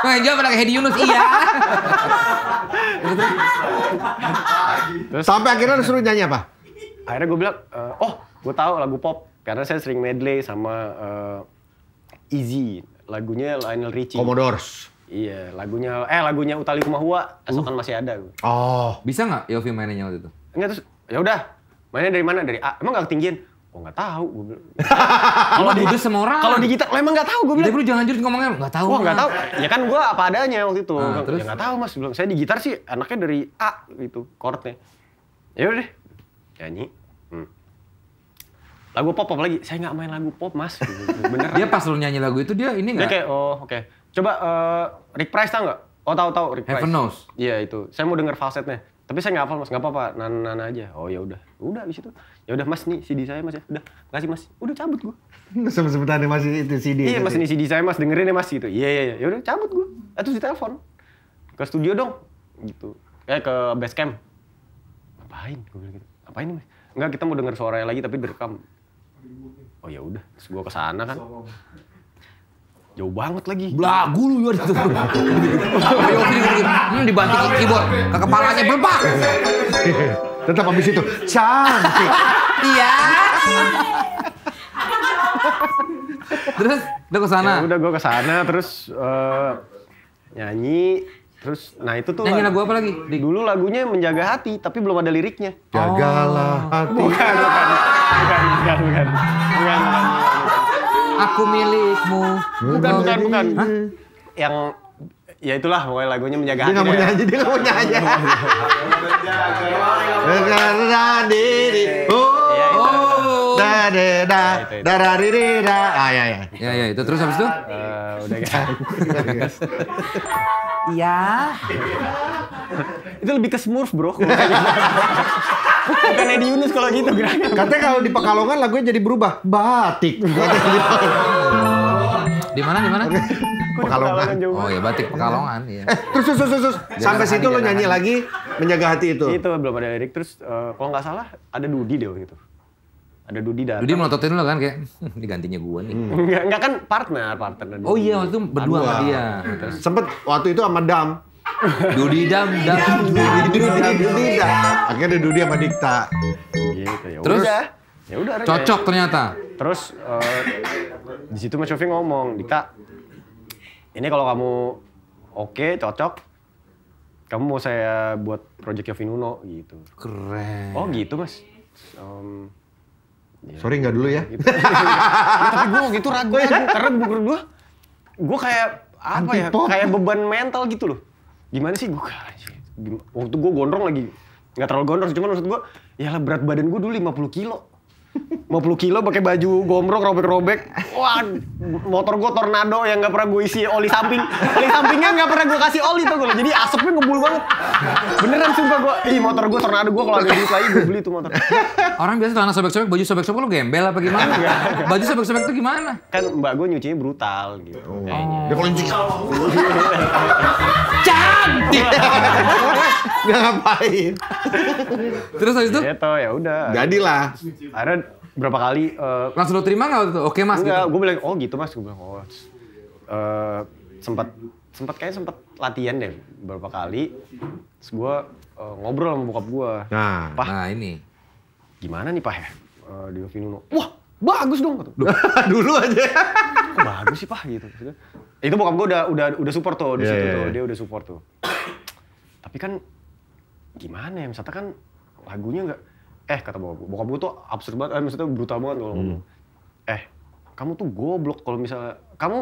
Nah, yang jawab anak Hedi Yunus, iya. Terus, Sampai akhirnya disuruh nyanyi apa? Akhirnya gue bilang, eh, oh gue tahu lagu pop. Karena saya sering medley sama uh, eh, Easy. Lagunya Lionel Richie. Commodores. Iya, lagunya eh lagunya Utali Kumahua uh. esokan uh. masih ada Oh, bisa nggak Yofi mainnya waktu itu? Enggak terus ya udah. Mainnya dari mana? Dari A. Emang nggak ketinggian? Oh nggak tahu gue bilang. *laughs* Kalau di semua orang. Kalau di gitar emang nggak tahu gue iya, bilang. Dia lu jangan jujur ngomongnya Gak tahu. Wah nggak tahu. Ya kan gue apa adanya waktu itu. Nah, terus? Ya tahu mas. Bilang saya di gitar sih anaknya dari A gitu chordnya. Ya udah nyanyi. Hmm lagu pop pop lagi saya nggak main lagu pop mas gitu. *laughs* bener dia pas lu nyanyi lagu itu dia ini nggak dia kayak oh oke okay. Coba uh, Rick Price tau nggak? Oh tahu tahu Rick Price. Heaven knows. Iya itu. Saya mau denger falsetnya. Tapi saya nggak hafal mas, nggak apa-apa, nana, nana aja. Oh ya udah, udah abis itu, ya udah mas nih CD saya mas ya, udah kasih mas, udah cabut gua. *laughs* Sebentar nih mas itu CD. Iya mas ini CD saya mas dengerin ya mas gitu. Iya iya iya, ya udah cabut gua. Eh terus telepon. ke studio dong, gitu. eh, ke base camp. Ngapain? Gue bilang gitu. Ngapain mas? Enggak kita mau denger suaranya lagi tapi direkam. Oh ya udah, terus gua kesana kan. Jauh banget lagi. Belagu lu luar itu. Hmm, dibanting ke keyboard, ke kepalanya belbak. Tetap habis itu. Cantik. Iya. terus udah ke sana. Ya udah gua ke sana terus eh, nyanyi Terus, nah itu tuh nyanyi lagu apa lagi? Dulu lagunya menjaga hati, tapi belum ada liriknya. Jagalah oh. hati. Bukan, bukan, bukan, bukan. bukan. bukan aku milikmu. Bukan, bukan, bukan. Hah? Yang ya itulah pokoknya lagunya menjaga dia hati. Dia mau nyanyi, dia nggak mau nyanyi. *laughs* Menjaga diri. Oh. Da de da ah, da da da. Ah ya ya. Ya ya itu terus habis itu? Uh, udah kan Iya. itu lebih ke smurf bro. Gitu. Bukan Edi Yunus kalau gitu gerakan. Katanya kalau di Pekalongan lagunya jadi berubah. Batik. Di mana di mana? Pekalongan. Oh ya batik Pekalongan Iya. Eh, terus terus terus terus sampai situ lo nyanyi lagi menjaga hati itu. Itu belum ada lirik terus uh, kalau nggak salah ada Dudi deh gitu ada Dudi datang. Dudi melototin lo kan kayak, hmm, ini gantinya gue nih. Hmm. Enggak, kan partner, partner Dudi. Oh iya, waktu itu berdua sama dia. Sempet waktu itu sama Dam. Dudi Dam, Dam, Dudi, Dudi, Dudi, Dam. Akhirnya ada Dudi sama Dikta. Gitu, ya Terus? Ya udah. Cocok ternyata. Terus, uh, di situ Mas Shofi ngomong, Dikta, ini kalau kamu oke, cocok, kamu mau saya buat project Kevin Uno gitu. Keren. Oh gitu mas. Ya. Sorry nggak dulu ya. Gitu. *laughs* Tapi gue gitu ragu ya karena menurut gue gue kayak apa Antipop. ya kayak beban mental gitu loh. Gimana sih gue waktu gue gondrong lagi nggak terlalu gondrong cuman maksud gue ya lah berat badan gue dulu 50 kilo 50 kilo pakai baju gomrok robek-robek. Wah, motor gue tornado yang nggak pernah gue isi oli samping. Oli sampingnya nggak pernah gue kasih oli tuh gue. Jadi asapnya ngebul banget. Beneran sumpah gue. Ih, motor gue tornado gue kalau ada duit lagi gue beli tuh motor. Orang biasa tanah sobek-sobek, baju sobek-sobek lo gembel apa gimana? baju sobek-sobek tuh gimana? Kan mbak gue nyucinya brutal gitu. Oh. gitu. Dia kalau nyuci Cantik. Gak ngapain. Terus habis itu? Ya, ya udah. Jadilah. Akhirnya berapa kali uh, langsung lo terima nggak tuh? Oke mas. Enggak, gitu. gue bilang oh gitu mas, gue bilang oh uh, eh, sempat sempat kayak sempat latihan deh berapa kali. Terus gue uh, ngobrol sama bokap gue. Nah, Pah, nah ini gimana nih pah ya uh, di Ovino? Wah bagus dong gitu. *laughs* dulu aja. Kok bagus sih pah gitu. Itu bokap gue udah udah udah support tuh di yeah, situ yeah. tuh iya. dia udah support tuh. Tapi kan gimana ya? Misalnya kan lagunya nggak eh kata bokap gue bokap gue tuh absurd banget eh, maksudnya brutal banget kalau hmm. eh kamu tuh goblok kalau misalnya kamu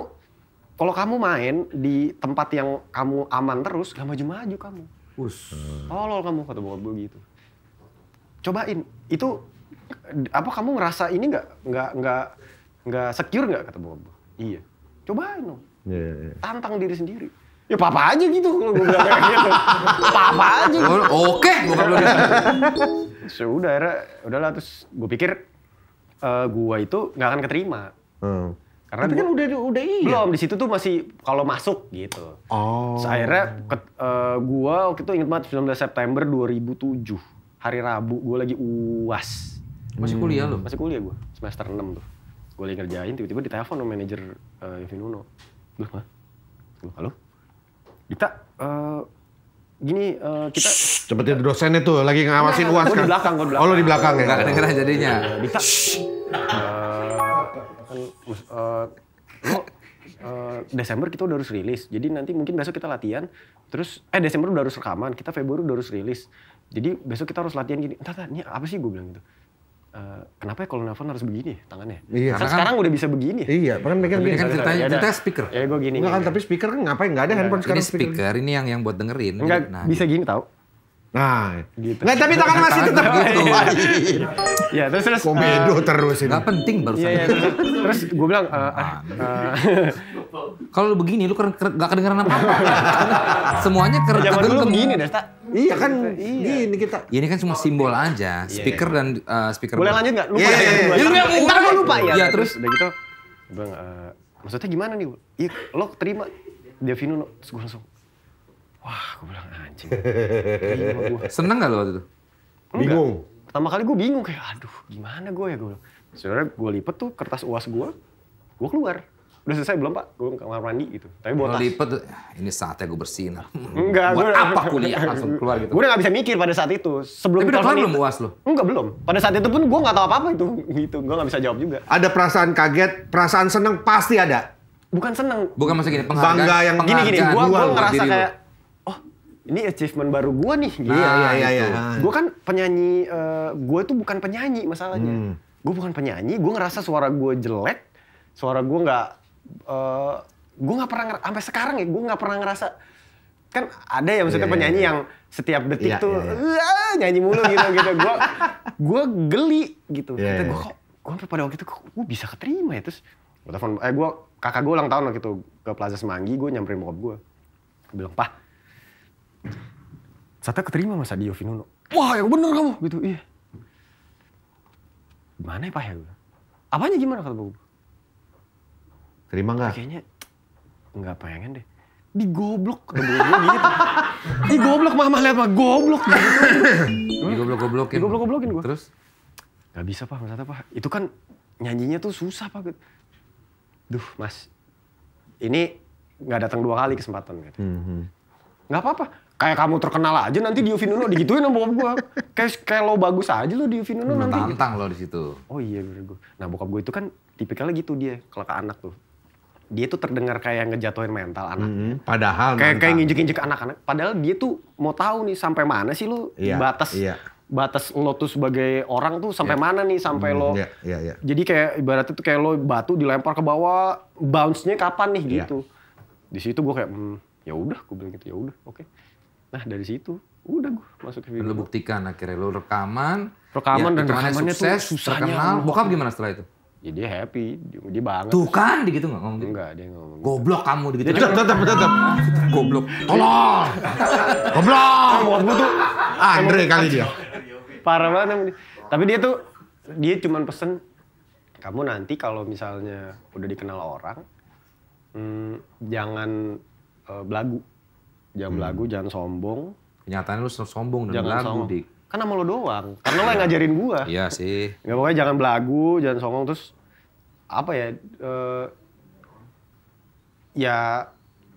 kalau kamu main di tempat yang kamu aman terus gak maju-maju kamu us tolol kamu kata bokap gue gitu cobain itu apa kamu ngerasa ini nggak nggak nggak nggak secure nggak kata bokap gue iya cobain dong yeah, yeah. Iya. tantang diri sendiri ya papa aja gitu kalau gue bilang kayak gitu *laughs* papa aja gitu. oke gue bilang *laughs* sudah akhirnya udahlah terus gue pikir uh, eh, gue itu nggak akan keterima hmm. karena Tapi gua, kan udah udah iya belum di situ tuh masih kalau masuk gitu oh terus akhirnya ke, uh, eh, gue waktu itu inget banget 19 September 2007 hari Rabu gue lagi uas masih kuliah loh masih kuliah gue semester 6 tuh gue lagi ngerjain tiba-tiba ditelepon sama manajer uh, eh, Vinuno loh halo Dita uh, gini uh, kita Shhh. Seperti ada dosennya tuh lagi ngawasin nah, uas kan. di belakang, gue oh, di belakang. Oh, lo di belakang ya. Enggak kedengeran jadinya. Bisa. Uh, lo Uh, Desember kita udah harus rilis. Jadi nanti mungkin besok kita latihan, terus eh Desember udah harus rekaman, kita Februari udah harus rilis. Jadi besok kita harus latihan gini. Entah, ini apa sih gue bilang gitu. Uh, kenapa ya kalau nelfon harus begini ya, tangannya? Iya, kan sekarang kan- udah bisa begini. Iya, pernah mikir begini Kan ceritanya, ceritanya speaker. Ya, ya gue gini. Enggak kan, tapi speaker kan ngapain? Enggak ada handphone sekarang speaker. Ini speaker, ini yang yang buat dengerin. Enggak, nah, bisa gitu. gini tau Nah, gitu. Nggak, tapi tangan masih tetap gitu. ya, terus terus komedo eh, uh, terus ini. Gak penting baru ya, ya, terus, terus gue bilang uh, uh, *laughs* kalau begini lu keren, keren, gak kedengeran apa-apa. *laughs* Semuanya keren Jangan dulu begini deh, Iya kan iya. ini kita. Ya, ini kan cuma oh, simbol iya. aja, iya, speaker dan uh, speaker. Boleh lanjut gak? Lupa yeah, ya. Yeah, yeah. Ya, Ntar gue lupa ya. Iya, terus udah gitu. Bang, maksudnya gimana nih? Iya, lo terima Devino terus gue langsung Wah, gue bilang anjing. *laughs* Seneng gak lo waktu itu? Bingung. Pertama kali gue bingung kayak, aduh gimana gue ya gue Sebenarnya gue lipet tuh kertas uas gue, gue keluar. Udah selesai belum pak? Gue ke kamar mandi gitu. Tapi gue lipet, ini saatnya gue bersihin. Enggak. Buat gua... apa kuliah langsung keluar gitu. Gue udah gak bisa mikir pada saat itu. Sebelum Tapi udah kelar belum uas lo? Enggak belum. Pada saat itu pun gue gak tahu apa-apa itu. Gitu. Gue gak bisa jawab juga. Ada perasaan kaget, perasaan seneng pasti ada bukan seneng bukan maksudnya gini bangga yang penghargaan gini gini Gue ngerasa kayak ini achievement baru gue nih Nah, iya, iya, gitu. iya, iya. Gue kan penyanyi, uh, eh, gue tuh bukan penyanyi masalahnya. Hmm. Gue bukan penyanyi, gue ngerasa suara gue jelek, suara gue gak, uh, eh, gue gak pernah sampai sekarang ya, gue gak pernah ngerasa kan ada ya maksudnya yeah, iya, penyanyi yeah, yang setiap detik yeah, tuh yeah, iya, iya. yeah. nyanyi mulu gitu gitu. Gue gue geli gitu. Yeah, gue kok gue sampai pada waktu itu kok gue bisa keterima ya terus gue telepon eh gue kakak gue ulang tahun waktu itu ke Plaza Semanggi gue nyamperin bokap gue bilang pah Sata keterima masa Adi Yovinono. Wah yang bener kamu gitu. Iya. Gimana ya Pak ya? Apanya gimana kata Bapak? Terima nggak? Kayaknya nggak pengen deh. Di goblok Di gitu. goblok mama lihat mah goblok *laughs* Di goblok goblokin. Di goblok goblokin gue. Terus? Gak bisa Pak Masa Sata Pak. Itu kan nyanyinya tuh susah Pak. Duh Mas, ini nggak datang dua kali kesempatan gitu. Mm -hmm. Nggak apa-apa, kayak kamu terkenal aja nanti di Uvinuno digituin sama bokap gue. Kayak kayak lo bagus aja lo di Uvinuno nanti. Gitu. Tantang lo di situ. Oh iya bener gue. Nah bokap gua itu kan tipikalnya gitu dia kalau ke anak tuh. Dia tuh terdengar kayak ngejatuhin mental anak. -hmm. Padahal kayak kayak nginjek-injek anak-anak. Padahal dia tuh mau tahu nih sampai mana sih lo iya, batas iya. batas lo tuh sebagai orang tuh sampai yeah. mana nih sampai mm, lo. Mm-hmm. Yeah, yeah, yeah. Jadi kayak ibaratnya tuh kayak lo batu dilempar ke bawah bounce-nya kapan nih yeah. gitu. Di situ gua kayak hmm, ya udah gua bilang gitu ya udah oke. Okay Nah dari situ udah gue masuk ke video. Lu buktikan akhirnya lu rekaman. Rekaman ya, dan rekamannya sukses, tuh susahnya. Terkenal. Bokap gimana setelah itu? Ya dia happy, dia banget. Tuh kan, dia gitu gak ngomong gitu. Enggak, dia ngomong. Gitu. Goblok kamu gitu. Tetep, tetep, tetap. Goblok. Tolong. Goblok. Buat gue tuh. Andre kali dia. Parah banget. Tapi dia tuh, dia cuma pesen, kamu nanti kalau misalnya udah dikenal orang, hmm, jangan uh, belagu jangan hmm. belagu, jangan sombong. Kenyataannya lu sombong dan jangan lagu, sombong. Dik. Kan sama lo doang. Karena lo yang ngajarin gua. Iya sih. Ya pokoknya jangan belagu, jangan sombong terus apa ya? Uh, ya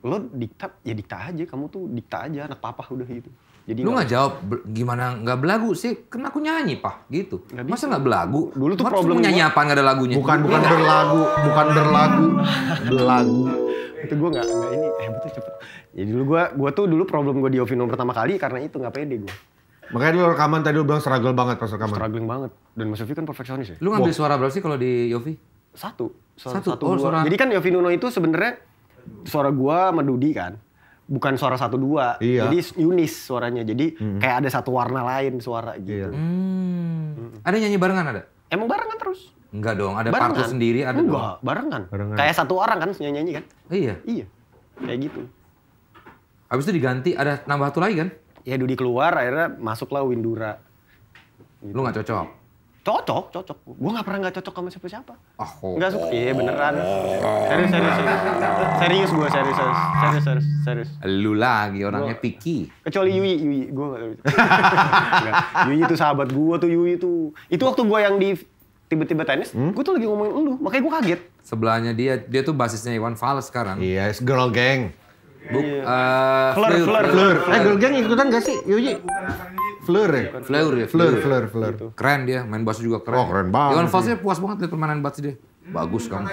lo dikta ya dikta aja kamu tuh dikta aja anak papa udah gitu jadi lu nggak jawab gimana nggak belagu sih kan aku nyanyi pak gitu gak masa nggak belagu dulu tuh problem nyanyi apa nggak ada lagunya bukan iya bukan berlagu bukan berlagu *laughs* belagu itu gua nggak ini eh betul cepet jadi ya, dulu gue gua tuh dulu problem gue di nomor pertama kali karena itu nggak pede gue. Makanya dulu rekaman tadi lu bilang struggle banget pas rekaman. Struggling banget. Dan Mas Yofi kan perfeksionis ya. Lu ngambil wow. suara berapa sih kalau di Yofi? Satu. Suara satu. satu oh, suara. Jadi kan Yofi Nuno itu sebenarnya suara gua sama Dudi kan. Bukan suara satu dua. Iya. Jadi unis suaranya. Jadi hmm. kayak ada satu warna lain suara gitu. Iya. Hmm. Ada nyanyi barengan ada? Emang barengan terus. Enggak dong, ada barengan. partu sendiri ada Enggak, barengan. barengan. Kayak satu orang kan nyanyi-nyanyi kan? Iya. Iya. Kayak gitu. Habis itu diganti, ada nambah satu lagi kan? Ya Dudi keluar, akhirnya masuklah Windura. Gitu. Lu gak cocok? Cocok, cocok. Gue gak pernah gak cocok sama siapa-siapa. Oh, ah, gak suka. Iya beneran. serius, serius, serius. Serius gue, serius, serius, serius, serius, Lu lagi orangnya gua, picky. Kecuali Yui, Yui, gue gak tau. *laughs* Yui itu sahabat gue tuh, Yui itu. Itu waktu gue yang di tiba-tiba tenis, hmm? gue tuh lagi ngomongin lu, makanya gue kaget. Sebelahnya dia, dia tuh basisnya Iwan Fals sekarang. Iya, yes, girl gang. Buk, uh, Fleur, Fleur, Fleur. Eh, Girl Gang ikutan gak sih, Yuji? Fleur ya? Fleur ya? Fleur, Fleur, Fleur. Gitu. Keren dia, main bass juga keren. Oh, keren banget. Iwan Falsnya puas banget liat permainan bass dia. Bagus kamu.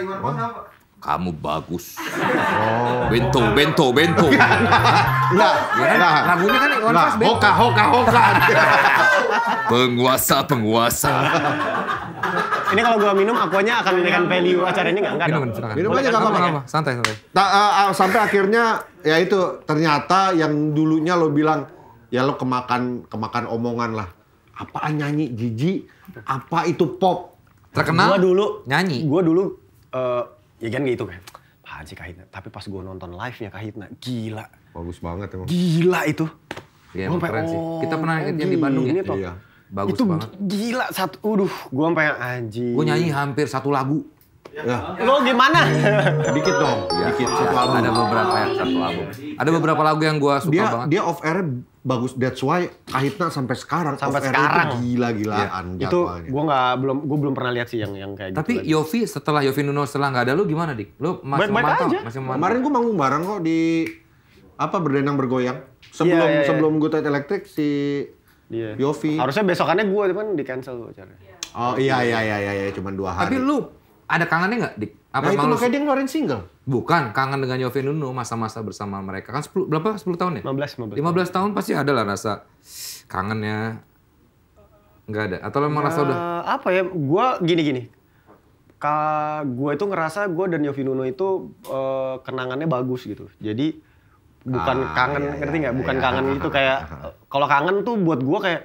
kamu bagus. Oh. Bento, bento, bento. *laughs* Enggak, enggak. Lagunya kan Iwan Fals bento. Hoka, hoka, hoka. *laughs* penguasa, penguasa. *laughs* ini kalau gua minum akuanya akan menaikkan value acaranya nggak? Enggak minum, dong. Minum aja nggak apa-apa. Santai, santai. Ta, uh, sampai akhirnya ya itu ternyata yang dulunya lo bilang ya lo kemakan kemakan omongan lah. apa nyanyi jiji? Apa itu pop? Terkenal? Gua dulu nyanyi. Gua dulu uh, ya kan gitu kan. Pak Haji Kahitna. Tapi pas gua nonton live-nya Kahitna, gila. Bagus banget emang. Gila itu. Iya, keren sih. Kita oh, pernah oh, yang di Bandung ya? Iya. Bagus itu banget. gila satu, uduh, gua sampai anjing. Gue nyanyi hampir satu lagu. Ya. Lo gimana? Hmm. Dikit dong. Ya, Dikit. Satu ya, Ada beberapa yang satu lagu. Ada beberapa lagu yang gua suka dia, banget. Dia off air bagus. That's why Kahitna sampai sekarang. Sampai sekarang. gila-gilaan ya. Itu gue nggak belum gue belum pernah lihat sih yang yang kayak gitu Tapi gitu. Yofi lagi. setelah Yofi Nuno setelah nggak ada lu gimana dik? Lu masih mantap. Masih mantap. Kemarin gua manggung bareng kok di apa berdenang bergoyang. Sebelum yeah, yeah, yeah. sebelum gue elektrik si Iya. Yofi. Harusnya besokannya gue, cuman di cancel acaranya. Oh iya iya iya iya, iya. cuman dua hari. Tapi lu ada kangennya nggak, Di... Apa nah itu makanya dia ngeluarin single. Bukan, kangen dengan Yofi Nuno masa-masa bersama mereka. Kan 10, berapa? 10 tahun ya? 15, 15. 15 tahun pasti ada lah rasa kangennya. Nggak ada? Atau memang rasa udah? Eh, apa ya, gue gini-gini. Gue itu ngerasa gue dan Yofi Nuno itu uh, kenangannya bagus gitu. Jadi bukan ah, kangen iya, ngerti iya, nggak bukan iya, kangen iya, gitu *laughs* kayak kalau kangen tuh buat gue kayak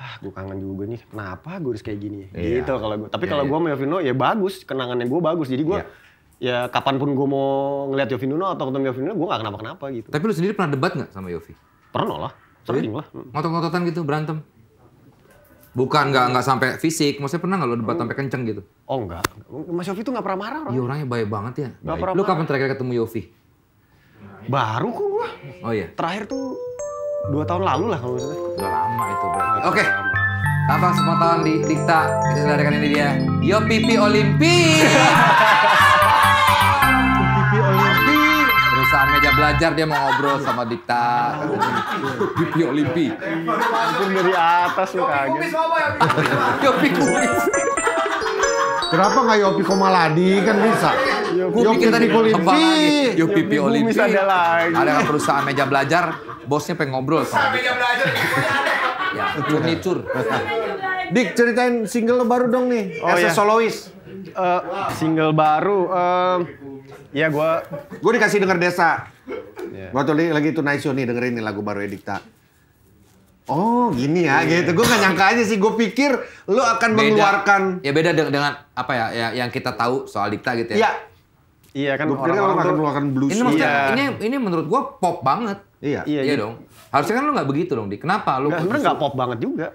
ah gue kangen juga nih kenapa gue harus kayak gini iya. gitu kalau gue tapi iya, kalau iya. gue sama Yovino ya bagus kenangannya gue bagus jadi gue iya. ya kapanpun gue mau ngeliat Yovino atau ketemu Yovino gue gak kenapa kenapa gitu tapi lu sendiri pernah debat nggak sama Yovi pernah lah sering iya? lah hmm. ngotot-ngototan gitu berantem Bukan nggak nggak sampai fisik, maksudnya pernah nggak lo debat oh. sampai kenceng gitu? Oh enggak, Mas Yofi tuh nggak pernah marah. Iya orangnya baik banget ya. Gak Pernah lu kapan terakhir ketemu Yofi? Baru kok gua. Oh iya. Terakhir tuh dua tahun lalu lah kalau misalnya. Gitu. Udah lama itu berarti. Oke. Okay. Abang tahun di Dikta kita sadarkan ini dia. Yo Pipi Olimpi. Pipi Olimpi. Perusahaan meja belajar dia mau ngobrol sama Dikta. Pipi Olimpi. Ampun dari atas lu kaget. Yo Pipi ya, Kenapa nggak Yopi Komaladi kan bisa? Gue pikir tadi kulipi. Yuk pipi Olimpi. Ada lagi. perusahaan meja belajar, bosnya pengen ngobrol. Perusahaan meja belajar, Ya, furnitur Dik, ceritain single baru dong nih. Oh, As a iya. soloist. Uh, eh, single baru, uh, ya gue... Gue dikasih denger Desa. Yeah. Gue tuh lagi itu nice nih dengerin nih lagu baru Edikta. Oh gini ya yeah. gitu. Gue gak nyangka aja sih. Gue pikir lo akan beda. mengeluarkan. Ya beda dengan, dengan apa ya, ya yang kita tahu soal Dikta gitu ya. Yeah. Iya kan. gua orang, -orang, orang, -orang blues. Ini, maksudnya, iya. ini ini menurut gua pop banget. Iya. Iya, iya, iya. dong. Harusnya kan lu nggak begitu dong, Di. Kenapa lu? Sebenarnya nggak pop banget juga.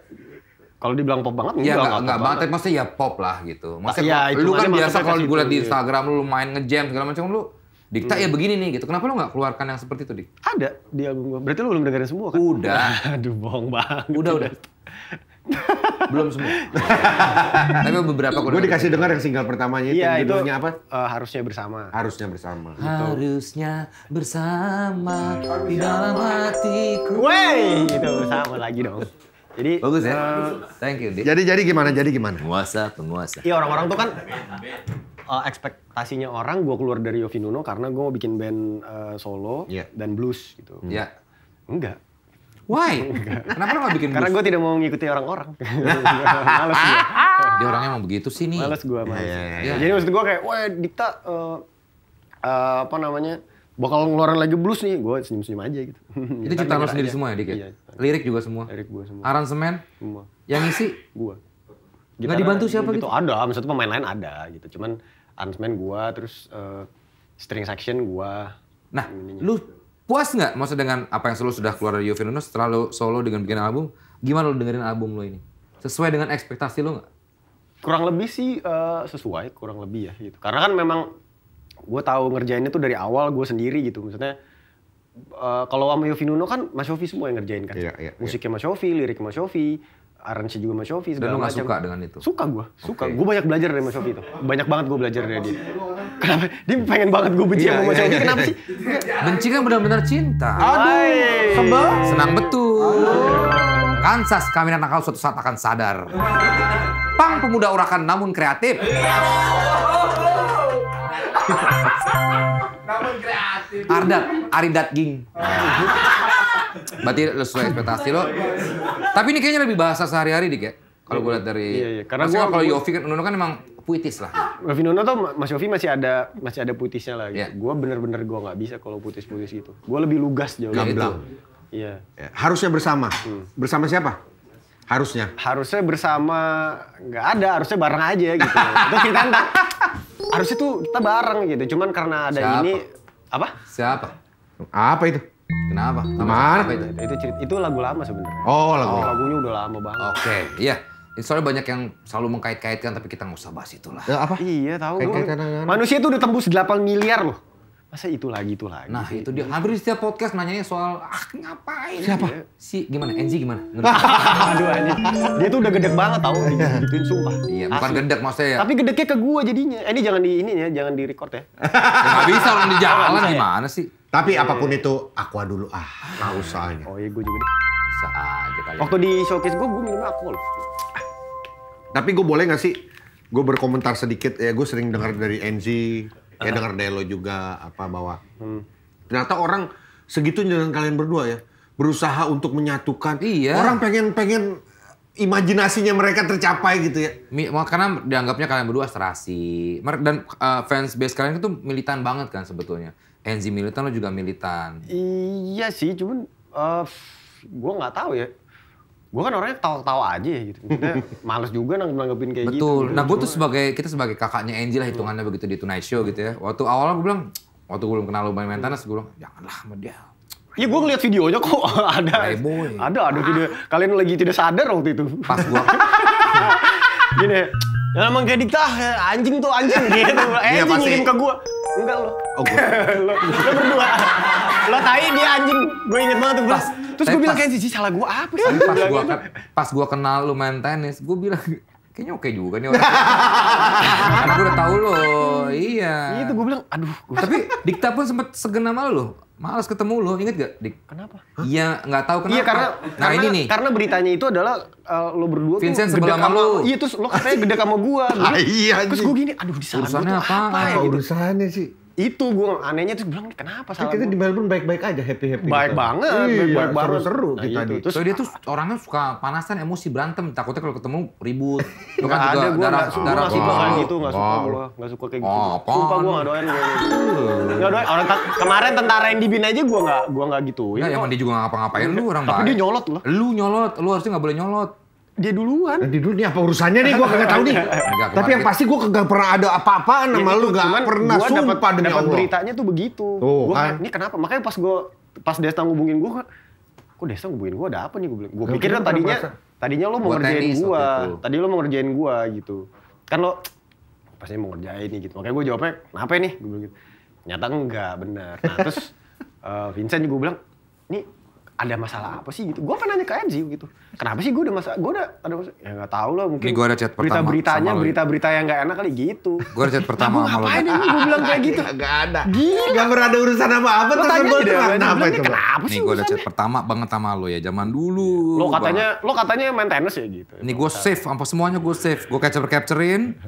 Kalau dibilang pop banget, ya, enggak, enggak, banget. banget. Maksudnya ya pop lah gitu. Ah, maksudnya ya, lu kan biasa kalau gue liat gitu, di iya. Instagram lu main ngejam segala macam lu Dikta ya, hmm. ya begini nih gitu. Kenapa lu nggak keluarkan yang seperti itu, Dik? Ada di album gua. Berarti lu belum dengerin semua kan? Udah. *laughs* Aduh, bohong banget. Udah, udah. Belum semua. *laughs* Tapi beberapa Gue dikasih dengar yang single pertamanya itu. Iya, itu judulnya apa? Eh, harusnya bersama. Harusnya bersama. Gitu. Harusnya bersama di dalam hatiku. Wey, itu sama lagi dong. Jadi bagus ya. Eh, Thank you. Jadi jadi gimana? Jadi gimana? Penguasa, penguasa. Iya orang-orang tuh kan uh, ekspektasinya orang gue keluar dari Yovinuno karena gue mau bikin band uh, solo yeah. dan blues gitu. Iya. Yeah. Enggak Why? *laughs* Kenapa lo gak bikin Karena gue tidak mau ngikuti orang-orang. *laughs* males gue. Dia orangnya emang begitu sih nih. Males gue, iya, males. Yeah, yeah, yeah. Jadi maksud gue kayak, wah Dikta, uh, eh, uh, eh, apa namanya, bakal ngeluarin lagi blues nih, gue senyum-senyum aja gitu. Itu *laughs* kan ciptaan lo gitu sendiri semua ya, Dik? Ya? Iya, Lirik juga semua? Lirik gue semua. Aransemen? Semua. Yang isi gue. Gak dibantu gitu siapa gitu? gitu? Ada, maksudnya pemain lain ada gitu. Cuman aransemen gue, terus uh, string section gue. Nah, lu puas nggak maksud dengan apa yang selalu sudah keluar dari Yovinuno, setelah lo solo dengan bikin album gimana lo dengerin album lo ini sesuai dengan ekspektasi lo nggak kurang lebih sih uh, sesuai kurang lebih ya gitu karena kan memang gue tahu ngerjainnya tuh dari awal gue sendiri gitu maksudnya uh, kalau sama Yofi Nuno kan Mas Yofi semua yang ngerjain kan yeah, yeah, iya. musiknya yeah. Mas Yofi liriknya Mas Yofi arrange juga sama Shofi segala Dan lu gak macam. suka dengan itu? Suka gue, suka. Okay. Gue banyak belajar dari Mas Shofi itu. Banyak banget gue belajar dari dia. Kenapa? Dia pengen banget gue benci iya, sama Mas iya, Shofi, iya, kenapa sih? Benci kan benar-benar cinta. Aduh, sebel. Senang betul. Kansas, kami anak kau suatu saat akan sadar. Pang pemuda urakan namun kreatif. namun kreatif. Ardat, Aridat Ging. *laughs* Berarti sesuai ekspektasi lo. Tapi ini kayaknya lebih bahasa sehari-hari dik ya. Kalau gue lihat dari iya, iya. karena gua, kalau Yofi kan Nuno kan emang puitis lah. Yofi Nuno tuh Mas Yofi masih ada masih ada puitisnya lagi, gitu. Yeah. Gue bener-bener gue nggak bisa kalau puitis-puitis gitu. gue lebih lugas jauh. Gamblang. Gitu. Iya. Yeah. Harusnya bersama. Hmm. Bersama siapa? Harusnya. Harusnya bersama nggak ada, harusnya bareng aja gitu. Itu *laughs* kita entah. Harusnya tuh kita bareng gitu. Cuman karena ada siapa? ini apa? Siapa? Apa itu? Kenapa? Sama apa itu? itu? cerita, itu lagu lama sebenarnya. Oh, lagu. lagunya udah lama banget. Oke, okay. iya. Soalnya banyak yang selalu mengkait-kaitkan tapi kita nggak usah bahas itu ya, apa? Iya, tahu. Kait manusia itu udah tembus 8 miliar loh. Masa itu lagi itu lagi. Nah, itu dia. Hampir setiap podcast nanyanya soal ah ngapain? Siapa? Iya. Si gimana? Enzi gimana? *laughs* Aduh anjing. Dia tuh udah gedek banget tau *laughs* gituin sumpah. Iya, bukan gede gedek maksudnya ya. Tapi gedeknya ke gua jadinya. Eh, ini jangan di ini ya, jangan di record ya. ya bisa orang di jalan ya? gimana sih? Tapi iya, apapun iya. itu aqua dulu ah, nggak usah Oh iya gue juga deh. Bisa aja kali. Ya. Waktu di showcase gue, gue minum aqua loh. Tapi gue boleh gak sih? Gue berkomentar sedikit ya, gue sering dengar dari NZ, uh. ya dengar dari lo juga apa bahwa hmm. ternyata orang segitu dengan kalian berdua ya berusaha untuk menyatukan. Iya. Orang pengen pengen imajinasinya mereka tercapai gitu ya. Karena dianggapnya kalian berdua serasi. Dan eh, fans base kalian itu militan banget kan sebetulnya. Enzi militan lo juga militan. Iya sih, cuman uh, eh, gue nggak tahu ya. Gue kan orangnya tawa-tawa aja ya, gitu. Malas *laughs* males juga nang nanggepin kayak Betul. gitu. Betul. Nah gue tuh sebagai, kita sebagai kakaknya Enzi lah hitungannya hmm. begitu di Tonight Show gitu ya. Waktu awal gue bilang, waktu gue belum kenal lo main maintenance, gue bilang, janganlah sama dia. Iya gue ngeliat videonya kok *laughs* ada. Playboy. Ada, ada video. Kalian lagi tidak sadar waktu itu. Pas gue. *laughs* Gini, ya, emang kayak dikta, anjing tuh anjing gitu. Iya, Enzi ngirim ke gue Enggak lo. Oh gue. *laughs* lo, lo berdua. lo tai dia anjing. Gue inget banget tuh. Pas, Terus gue eh, bilang kayak Cici salah gue apa sih? Pas gue pas gue kenal lo main tenis, gue bilang kayaknya oke juga nih orang. *laughs* Karena gue udah tau lo, iya. Itu gue bilang, aduh. Tapi Dikta pun sempet segenam lo. Males ketemu lo, inget gak? Dik? Kenapa? Iya, nggak tahu iya, kenapa. Iya karena, nah karena, ini nih. Karena beritanya itu adalah uh, lo berdua Vincent tuh gede sama lo. Iya terus lo katanya gede sama gua. *laughs* Ah, iya. Terus gue gini, aduh di sana apa, apa, ya? apa gitu. Urusannya sih itu gue anehnya tuh bilang kenapa salah kita di Melbourne baik-baik aja happy happy baik gitu. banget iya, baik, baik banget seru, seru nah, iya gitu. Terus, so dia tuh orangnya suka panasan emosi berantem takutnya kalau ketemu ribut lu kan ada, darah darah sih suka gitu nggak suka gue oh. nggak suka kayak gitu oh, sumpah gue nggak doain nggak doain orang kemarin tentara yang dibina aja gue nggak gue nggak gitu ya yang dia juga nggak ngapa-ngapain lu orang tapi dia nyolot loh lu nyolot lu harusnya nggak boleh nyolot dia duluan. Dia dulu nih apa urusannya nih gue kagak tahu nih. *laughs* Tapi yang pasti gue kagak pernah ada apa-apaan sama lu gak pernah gua sumpah demi Allah. beritanya tuh begitu. gua, kan. ini kenapa? Makanya pas gue pas Desta ngubungin gue kok Desta ngubungin gue ada apa nih gue bilang. Gue pikir kan tadinya tadinya lo mau ngerjain gue. Tadi lo mau ngerjain gue gitu. Kan lo pasti mau ngerjain nih gitu. Makanya gue jawabnya, "Kenapa nih?" gue bilang gitu. Nyata enggak, benar. Nah, terus *laughs* eh, Vincent juga bilang, "Nih ada masalah apa sih gitu. Gua pernah nanya ke MCU gitu. Kenapa sih Gua udah masalah? Gue udah ada masalah. Ya nggak tahu lah mungkin. Ini gue ada chat pertama. Berita-beritanya, ya. berita-berita yang nggak enak kali gitu. Gue ada chat pertama sama lo. Ngapain ini gue bilang kayak gitu? *laughs* Gak ada. Gila. Gak pernah ada urusan apa apa. Lo tanya gue kenapa, itu? Kenapa sih? Nih gue ada chat pertama banget sama lo ya. Zaman dulu. Lo katanya, lo katanya main tenis ya gitu. Ini gue save, apa semuanya gue save. Gue capture capturein,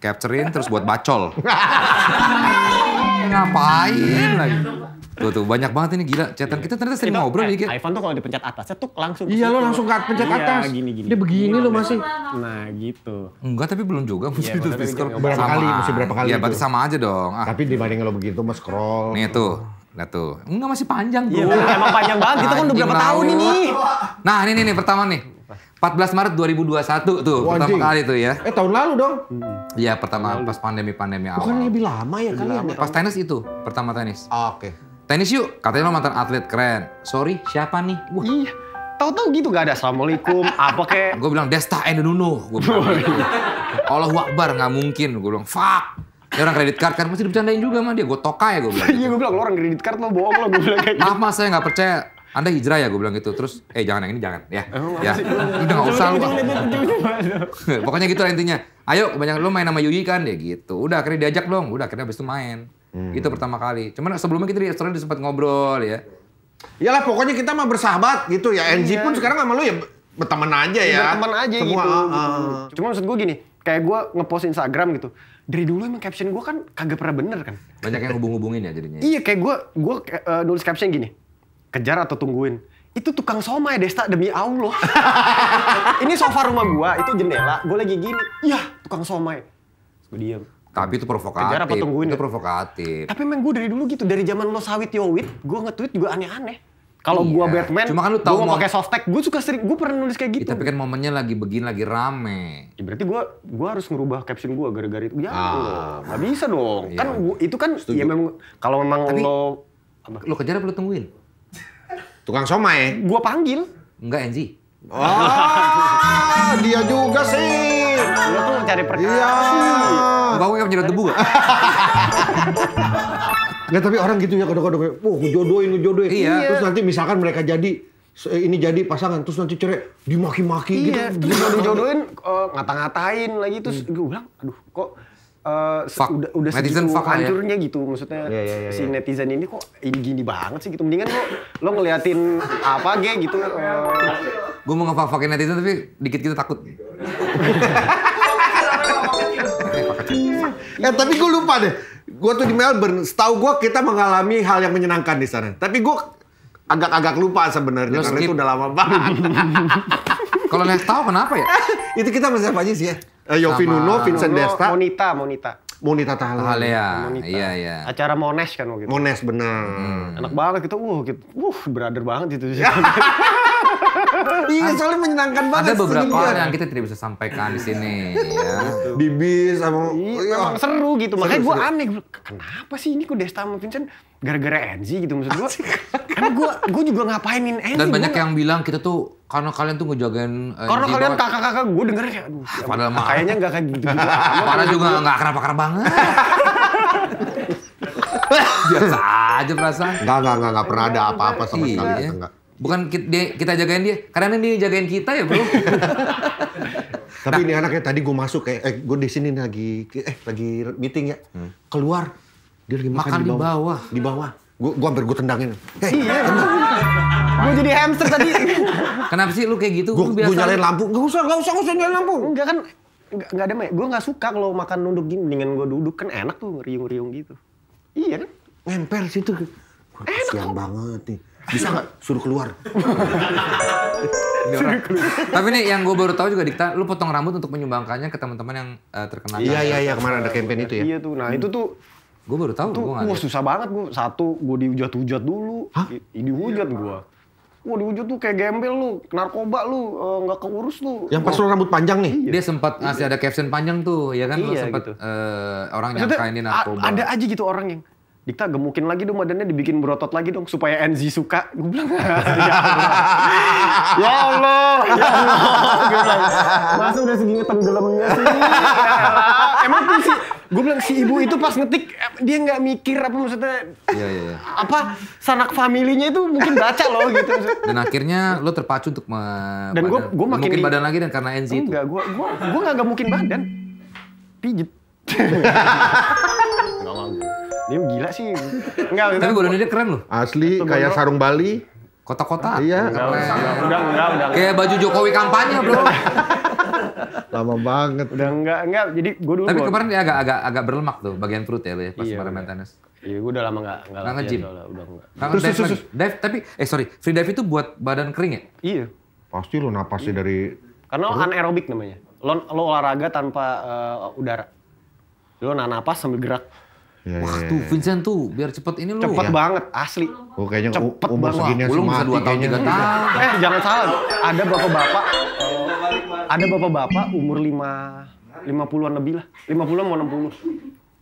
capturein terus buat bacol. *laughs* Ngapain lagi? Tuh tuh banyak banget ini gila chatan. Iya. Kita ternyata eh, sering ngobrol eh, iPhone tuh kalau dipencet atasnya tuh langsung Iya lo langsung kat, pencet iya, atas. iya, begini gini gini. Dia begini lo iya, masih. Nah, gitu. Enggak tapi belum juga mesti itu scroll berapa kali, mesti berapa kali. Iya, berarti sama aja dong. Ah. Tapi dibanding lo begitu mah scroll. Nih tuh. Nah tuh, enggak masih panjang tuh. Iya, emang panjang banget. Kita kan udah berapa tahun ini. Nah ini nih, pertama nih. 14 Maret 2021 tuh Wajib. pertama kali tuh ya. Eh tahun lalu dong. Iya pertama lalu. pas pandemi-pandemi awal. Bukan lebih lama ya ya. Pas tenis itu pertama tenis. Oh, Oke. Okay. Tenis yuk, katanya lo mantan atlet keren. Sorry, siapa nih? Wah. Iya. Tahu-tahu gitu gak ada assalamualaikum, *laughs* apa kek. Gue bilang desta and Nuno. Gue bilang. Gitu. Allah wakbar nggak mungkin. Gue bilang fuck. Dia orang kredit card kan mesti dibercandain juga mah dia. Gue toka ya gue bilang. *laughs* Iya gitu. gue bilang lo orang kredit card lo bohong lo gue bilang kayak Maaf gitu. mas saya nggak percaya. Anda hijrah ya gue bilang gitu. Terus eh jangan yang ini jangan ya. Oh, ya. Udah nggak usah lo. *laughs* Pokoknya gitu lah intinya. Ayo banyak lo main sama Yuyi kan dia gitu. Udah akhirnya diajak dong. Udah akhirnya abis itu main. Hmm. Itu pertama kali. Cuman sebelumnya kita di restoran sempat ngobrol ya. Iyalah pokoknya kita mah bersahabat gitu ya. NG iya. pun sekarang sama lu ya berteman aja ya. Berteman aja gitu. Semua, gitu. Uh, uh. Cuma maksud gue gini, kayak gue ngepost Instagram gitu. Dari dulu emang caption gue kan kagak pernah bener kan. Banyak yang hubung-hubungin ya jadinya. iya kayak gue gue uh, nulis caption gini. Kejar atau tungguin itu tukang somai Desta demi Allah. *laughs* ini sofa rumah gue, itu jendela, Gue lagi gini. Yah, tukang somai. Gue diam. Tapi itu provokatif. Kejar apa tungguin? Itu ya? provokatif. Tapi emang gue dari dulu gitu, dari zaman lo sawit yowit, gue nge-tweet juga aneh-aneh. Kalau iya. gua Batman, cuma kan lu tahu mau pakai softtek, gue gua suka sering gue pernah nulis kayak iya, gitu. Ya, tapi kan momennya lagi begini lagi rame. Ya, berarti gue, gua harus ngerubah caption gue gara-gara itu. Ya, ah. gak bisa dong. Iya. Kan gua, itu kan Setuju. ya memang kalau memang tapi, lo lo kejar apa lo tungguin? Tukang somai. Gue panggil. Enggak, Enzi. Oh, *laughs* dia juga sih. Lu tuh mencari perkara. Iya. Enggak gue menyedot debu. Enggak *laughs* tapi orang gitu ya kadang-kadang kayak, "Wah, ngejodohin, ngejodohin." Iya. Terus nanti misalkan mereka jadi ini jadi pasangan terus nanti cerai dimaki-maki gitu. iya. gitu. Terus jodohin eh, ngata-ngatain lagi terus hmm. gue bilang, "Aduh, kok uh, udah udah netizen fuck ya. hancurnya ya. gitu maksudnya yeah, yeah, yeah, si iya. netizen ini kok ini gini banget sih gitu mendingan lo lo ngeliatin apa ge gitu uh, gue mau ngefak-fakin netizen tapi dikit kita gitu takut *laughs* eh tapi gue lupa deh gue tuh di Melbourne setahu gue kita mengalami hal yang menyenangkan di sana tapi gue agak agak lupa sebenarnya karena itu udah lama banget *laughs* kalau yang tahu kenapa ya *laughs* itu kita masih apa aja sih ya Eh, Yofi Nuno, Vincent Nuno, Desta. Monita, Monita. Monita Tahalea. Ya. Iya, iya. Acara Mones kan waktu itu. Mones benar. Hmm. Enak banget kita, gitu. uh, gitu. uh, brother banget itu. *laughs* iya, soalnya menyenangkan banget. Ada beberapa hal yang kita tidak bisa sampaikan di sini. ya. Di *laughs* bis sama... Iya, oh. seru gitu. Seru, Makanya gue aneh. Kenapa sih ini kok Desta sama Vincent gara-gara Enzi gitu maksud gue? kan gue gue juga ngapainin Enzi. Dan banyak gua... yang bilang kita tuh karena kalian tuh ngejagain eh, karena kalian kakak-kakak gue denger kayak aduh ya, padahal mah kayaknya nggak kayak *laughs* gitu gitu padahal juga nggak kenapa-kenapa banget *laughs* biasa aja perasaan nggak nggak nggak pernah ada apa-apa sama iya. sekali ya. enggak bukan kita, dia, kita jagain dia karena ini jagain kita ya bro *laughs* tapi nah, ini anaknya tadi gue masuk kayak eh, gue di sini lagi eh lagi meeting ya hmm. keluar dia lagi makan, makan di bawah di bawah, di bawah. gue gue hampir gue tendangin hey, eh, iya. gue jadi hamster tadi Kenapa sih lu kayak gitu? Gue nyalain lampu. Gak usah, gak usah, gak usah nyalain lampu. Enggak kan, nggak ada gue nggak suka kalau makan nunduk gini mendingan gue duduk kan enak tuh riung-riung gitu iya kan nempel situ enak kok. banget nih bisa nggak suruh keluar suruh keluar tapi nih yang gue baru tahu juga Dikta lu potong rambut untuk menyumbangkannya ke teman-teman yang uh, eh, terkena iya iya iya kemarin ada campaign itu ya iya tuh nah hmm. itu tuh gue baru tahu tuh, gue susah banget gue satu gue dihujat-hujat dulu dihujat gue Wah di ujung tuh kayak gembel lu, narkoba lu, eh, nggak uh, keurus lu. Yang pas oh. rambut panjang nih. Iya. Dia sempat iya. ada caption panjang tuh, ya kan? Iya, lu sempat gitu. uh, orang Maksudnya, nyangka ini narkoba. Ada aja gitu orang yang Dikta gemukin lagi dong badannya dibikin berotot lagi dong supaya NZ suka. Gue bilang, *laughs* ya, *laughs* ya Allah, *laughs* ya Allah. Masa udah segini tenggelamnya sih? emang tuh sih, gue bilang si ibu itu pas ngetik dia nggak mikir apa maksudnya iya, iya, iya, apa sanak familinya itu mungkin baca loh gitu dan akhirnya lo terpacu untuk dan gue gue makin mungkin badan lagi dan karena NZ enggak gue gue gue nggak mungkin badan pijit dia gila sih. Enggak, Tapi godaan dia keren loh. Asli, kayak sarung Bali. Kota-kota. Iya. Enggak, enggak, enggak, Kayak baju Jokowi kampanye, bro. Lama banget. Udah enggak, enggak. Jadi gue dulu. Tapi kemarin dia agak agak agak berlemak tuh bagian perut ya, pas iya, kemarin maintenance. Iya, gue udah lama gak, gak, gak latihan. Udah, enggak. Terus, terus, tapi, eh sorry, free dive itu buat badan kering ya? Iya. Pasti lo napasnya iya. dari... Karena lo anaerobik namanya. Lo, lo olahraga tanpa uh, udara. Lo nanapas sambil gerak. Ya, Wah tuh Vincent tuh biar cepet ini lu. Cepet ya. banget asli. Oh, kayaknya cepet umur segini belum bisa dua tahun tiga eh, tahun. Eh jangan salah, ada bapak-bapak, ada bapak-bapak umur lima lima puluhan lebih lah, lima puluh mau enam puluh.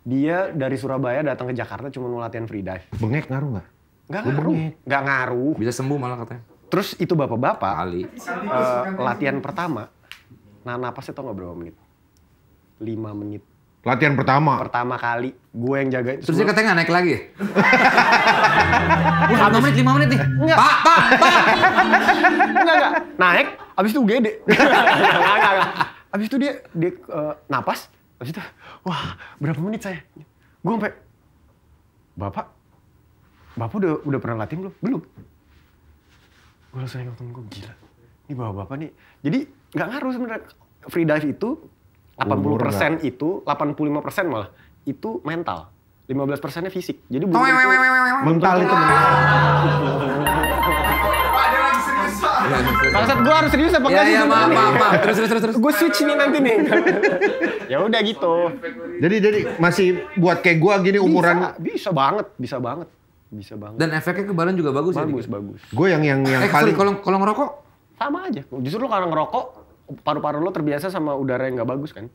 Dia dari Surabaya datang ke Jakarta cuma mau latihan free dive. Bengek ngaruh nggak? Nggak ngaruh, Gak ngaruh. Bisa sembuh malah katanya. Terus itu bapak-bapak uh, latihan pertama, nah napasnya tau nggak berapa menit? Lima menit Latihan pertama. Pertama kali gue yang jagain. Terus dia katanya gak naik lagi. Gue *laughs* 5 menit, 5 menit nih. Enggak. Pak, pak, pak. enggak, *laughs* enggak. Naik, abis itu gede. enggak, *laughs* enggak, enggak. Abis itu dia, dia uh, napas. Abis itu, wah berapa menit saya? Gue sampai, Bapak, Bapak udah, udah pernah latihan belum? Belum. Gue langsung nengok temen gue, gila. Ini bapak-bapak nih. Jadi gak ngaruh sebenarnya. Free dive itu 80% itu, 85% malah itu mental. 15 persennya fisik. Jadi belum tentu mental itu mental. Ada gue harus serius apa iya, enggak sih iya, maaf, maaf. Terus terus terus. Gue switch nih nanti nih. *laughs* ya udah gitu. Jadi jadi masih buat kayak gue gini umuran. Bisa, banget, bisa banget, bisa banget. Dan efeknya ke badan juga bagus. Ya, bagus ya, bagus. Gue yang yang yang eh, paling. Kalau kalau ngerokok sama aja. Justru lo kalau ngerokok paru-paru lo terbiasa sama udara yang nggak bagus kan.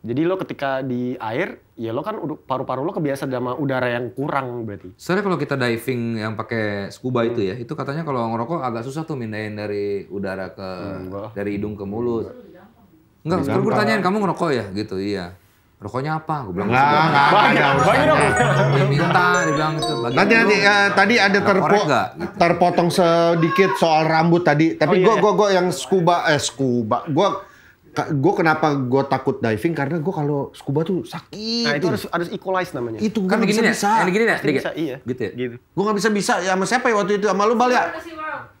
Jadi lo ketika di air, ya lo kan paru-paru lo kebiasa sama udara yang kurang berarti. Soalnya kalau kita diving yang pakai scuba hmm. itu ya, hmm. itu katanya kalau ngerokok agak susah tuh mindahin dari udara ke hmm, dari hidung ke mulut. Enggak, terus gue tanyain kamu ngerokok ya gitu, iya rokoknya apa? Gue bilang, nggak, nggak ada Bagi dong. Dia minta, dia bilang gitu. Bagi nanti, nanti, ya, tadi ada terpo gak, gitu. terpotong sedikit soal rambut tadi. Tapi oh, gue, iya. gue, iya. gue yang scuba, eh scuba. Gue, gue kenapa gue takut diving karena gue kalau scuba tuh sakit. Nah itu harus, harus equalize namanya. Itu kan begini bisa, ya? bisa. begini ya, bisa, iya. Gitu ya. Gitu. Gue nggak bisa bisa ya sama siapa ya waktu itu sama lu balik ya.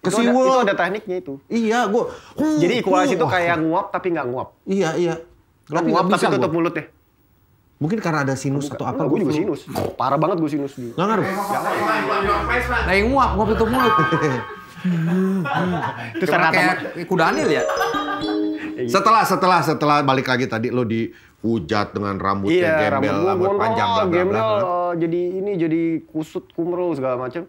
Ke itu, ada, itu ada tekniknya itu. Iya, gue. Jadi equalize itu kayak nguap tapi nggak nguap. Iya, iya. Lo nguap tapi tutup mulut ya Mungkin karena ada sinus atau apa. Gue juga sinus. Parah banget gue sinus. Nggak ngaruh. Nah yang muak gue itu mulut. *laughs* itu karena kayak kuda anil ya? Iya. Setelah setelah setelah balik lagi tadi lo dihujat dengan rambut iya, yang gembel, rambut, rambut panjang, oh, bla bla bla. Oh, jadi ini jadi kusut kumro segala macam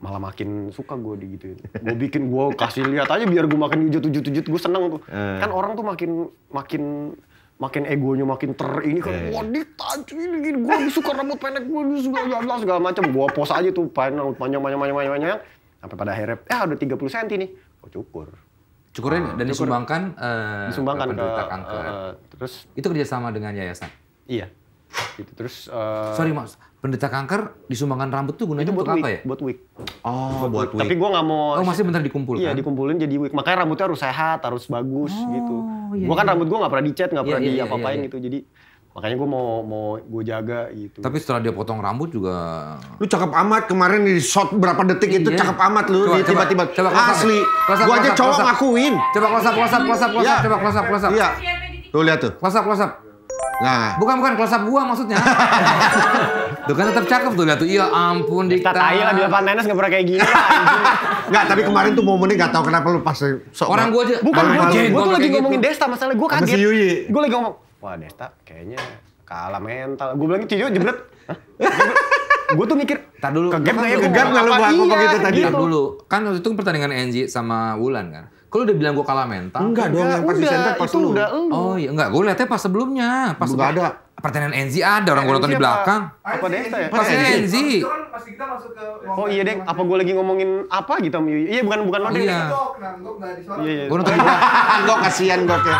malah makin suka gue di gitu. Gue bikin gue kasih lihat aja biar gue makin hujat hujat hujat gue seneng tuh. Eh. Kan orang tuh makin makin makin egonya makin ter ini kan yeah. Iya. wah ini gini gue suka rambut pendek gue suka segala, segala macam gue pos aja tuh panjang panjang panjang panjang panjang, panjang. sampai pada akhirnya ya eh, udah 30 cm nih gue cukur cukurin dan cukur. disumbangkan uh, disumbangkan ke, ke angker. Uh, terus itu kerjasama dengan yayasan iya gitu terus uh, sorry mas Pendeta kanker di rambut tuh gunanya itu buat untuk week, apa ya? Buat wig. Oh, buat, buat wig. Tapi gue nggak mau. Oh, masih bentar dikumpulkan. Iya, dikumpulin jadi wig. Makanya rambutnya harus sehat, harus bagus oh, gitu. Iya, gue kan iya. rambut gue nggak pernah dicat, nggak iya, pernah iya, iya diapa-apain iya, iya. gitu. Jadi makanya gue mau mau gue jaga gitu. Tapi setelah dia potong rambut juga. Lu cakep amat kemarin di shot berapa detik iya. itu cakep amat lu tiba-tiba asli. Gue aja cowok ngakuin. Coba close up, close up, close iya. coba close up, Iya. Tuh lihat tuh. Close up, Nah. Bukan bukan close up gua maksudnya. *laughs* Tuh kan tetap cakep tuh, lihat tuh. Iya ampun Dikta. Kita tai lah di depan tenis nggak pernah kayak gini. Enggak, *laughs* tapi kemarin tuh momennya gak tahu kenapa lu pas sok. Orang gua aja. Bukan gua, gua tuh lagi gitu. ngomongin Desta masalah gua kaget. Gua lagi ngomong, wah Desta kayaknya kalah mental. Gue bilang Cijo jebret. *laughs* gue tuh mikir, tar dulu. Kegap nggak ya? Kegap nggak lu buat ngomong iya? gitu tadi? Tar dulu. Kan waktu itu kan pertandingan Enji sama Wulan kan. Kalau udah bilang gue kalah mental? Enggak dong, yang pas di center pas lu. oh iya, enggak. Gue liatnya pas sebelumnya. Pas Enggak ada pertandingan Enzi ada orang gue nonton di belakang. Apa Desta ya? Pas Enzi. kita masuk ke Oh iya deh, apa gue lagi ngomongin apa gitu sama Yuyu? Iya bukan bukan Made. Iya. iya. Iya. Gue nonton Gue *laughs* kasihan Gok ya.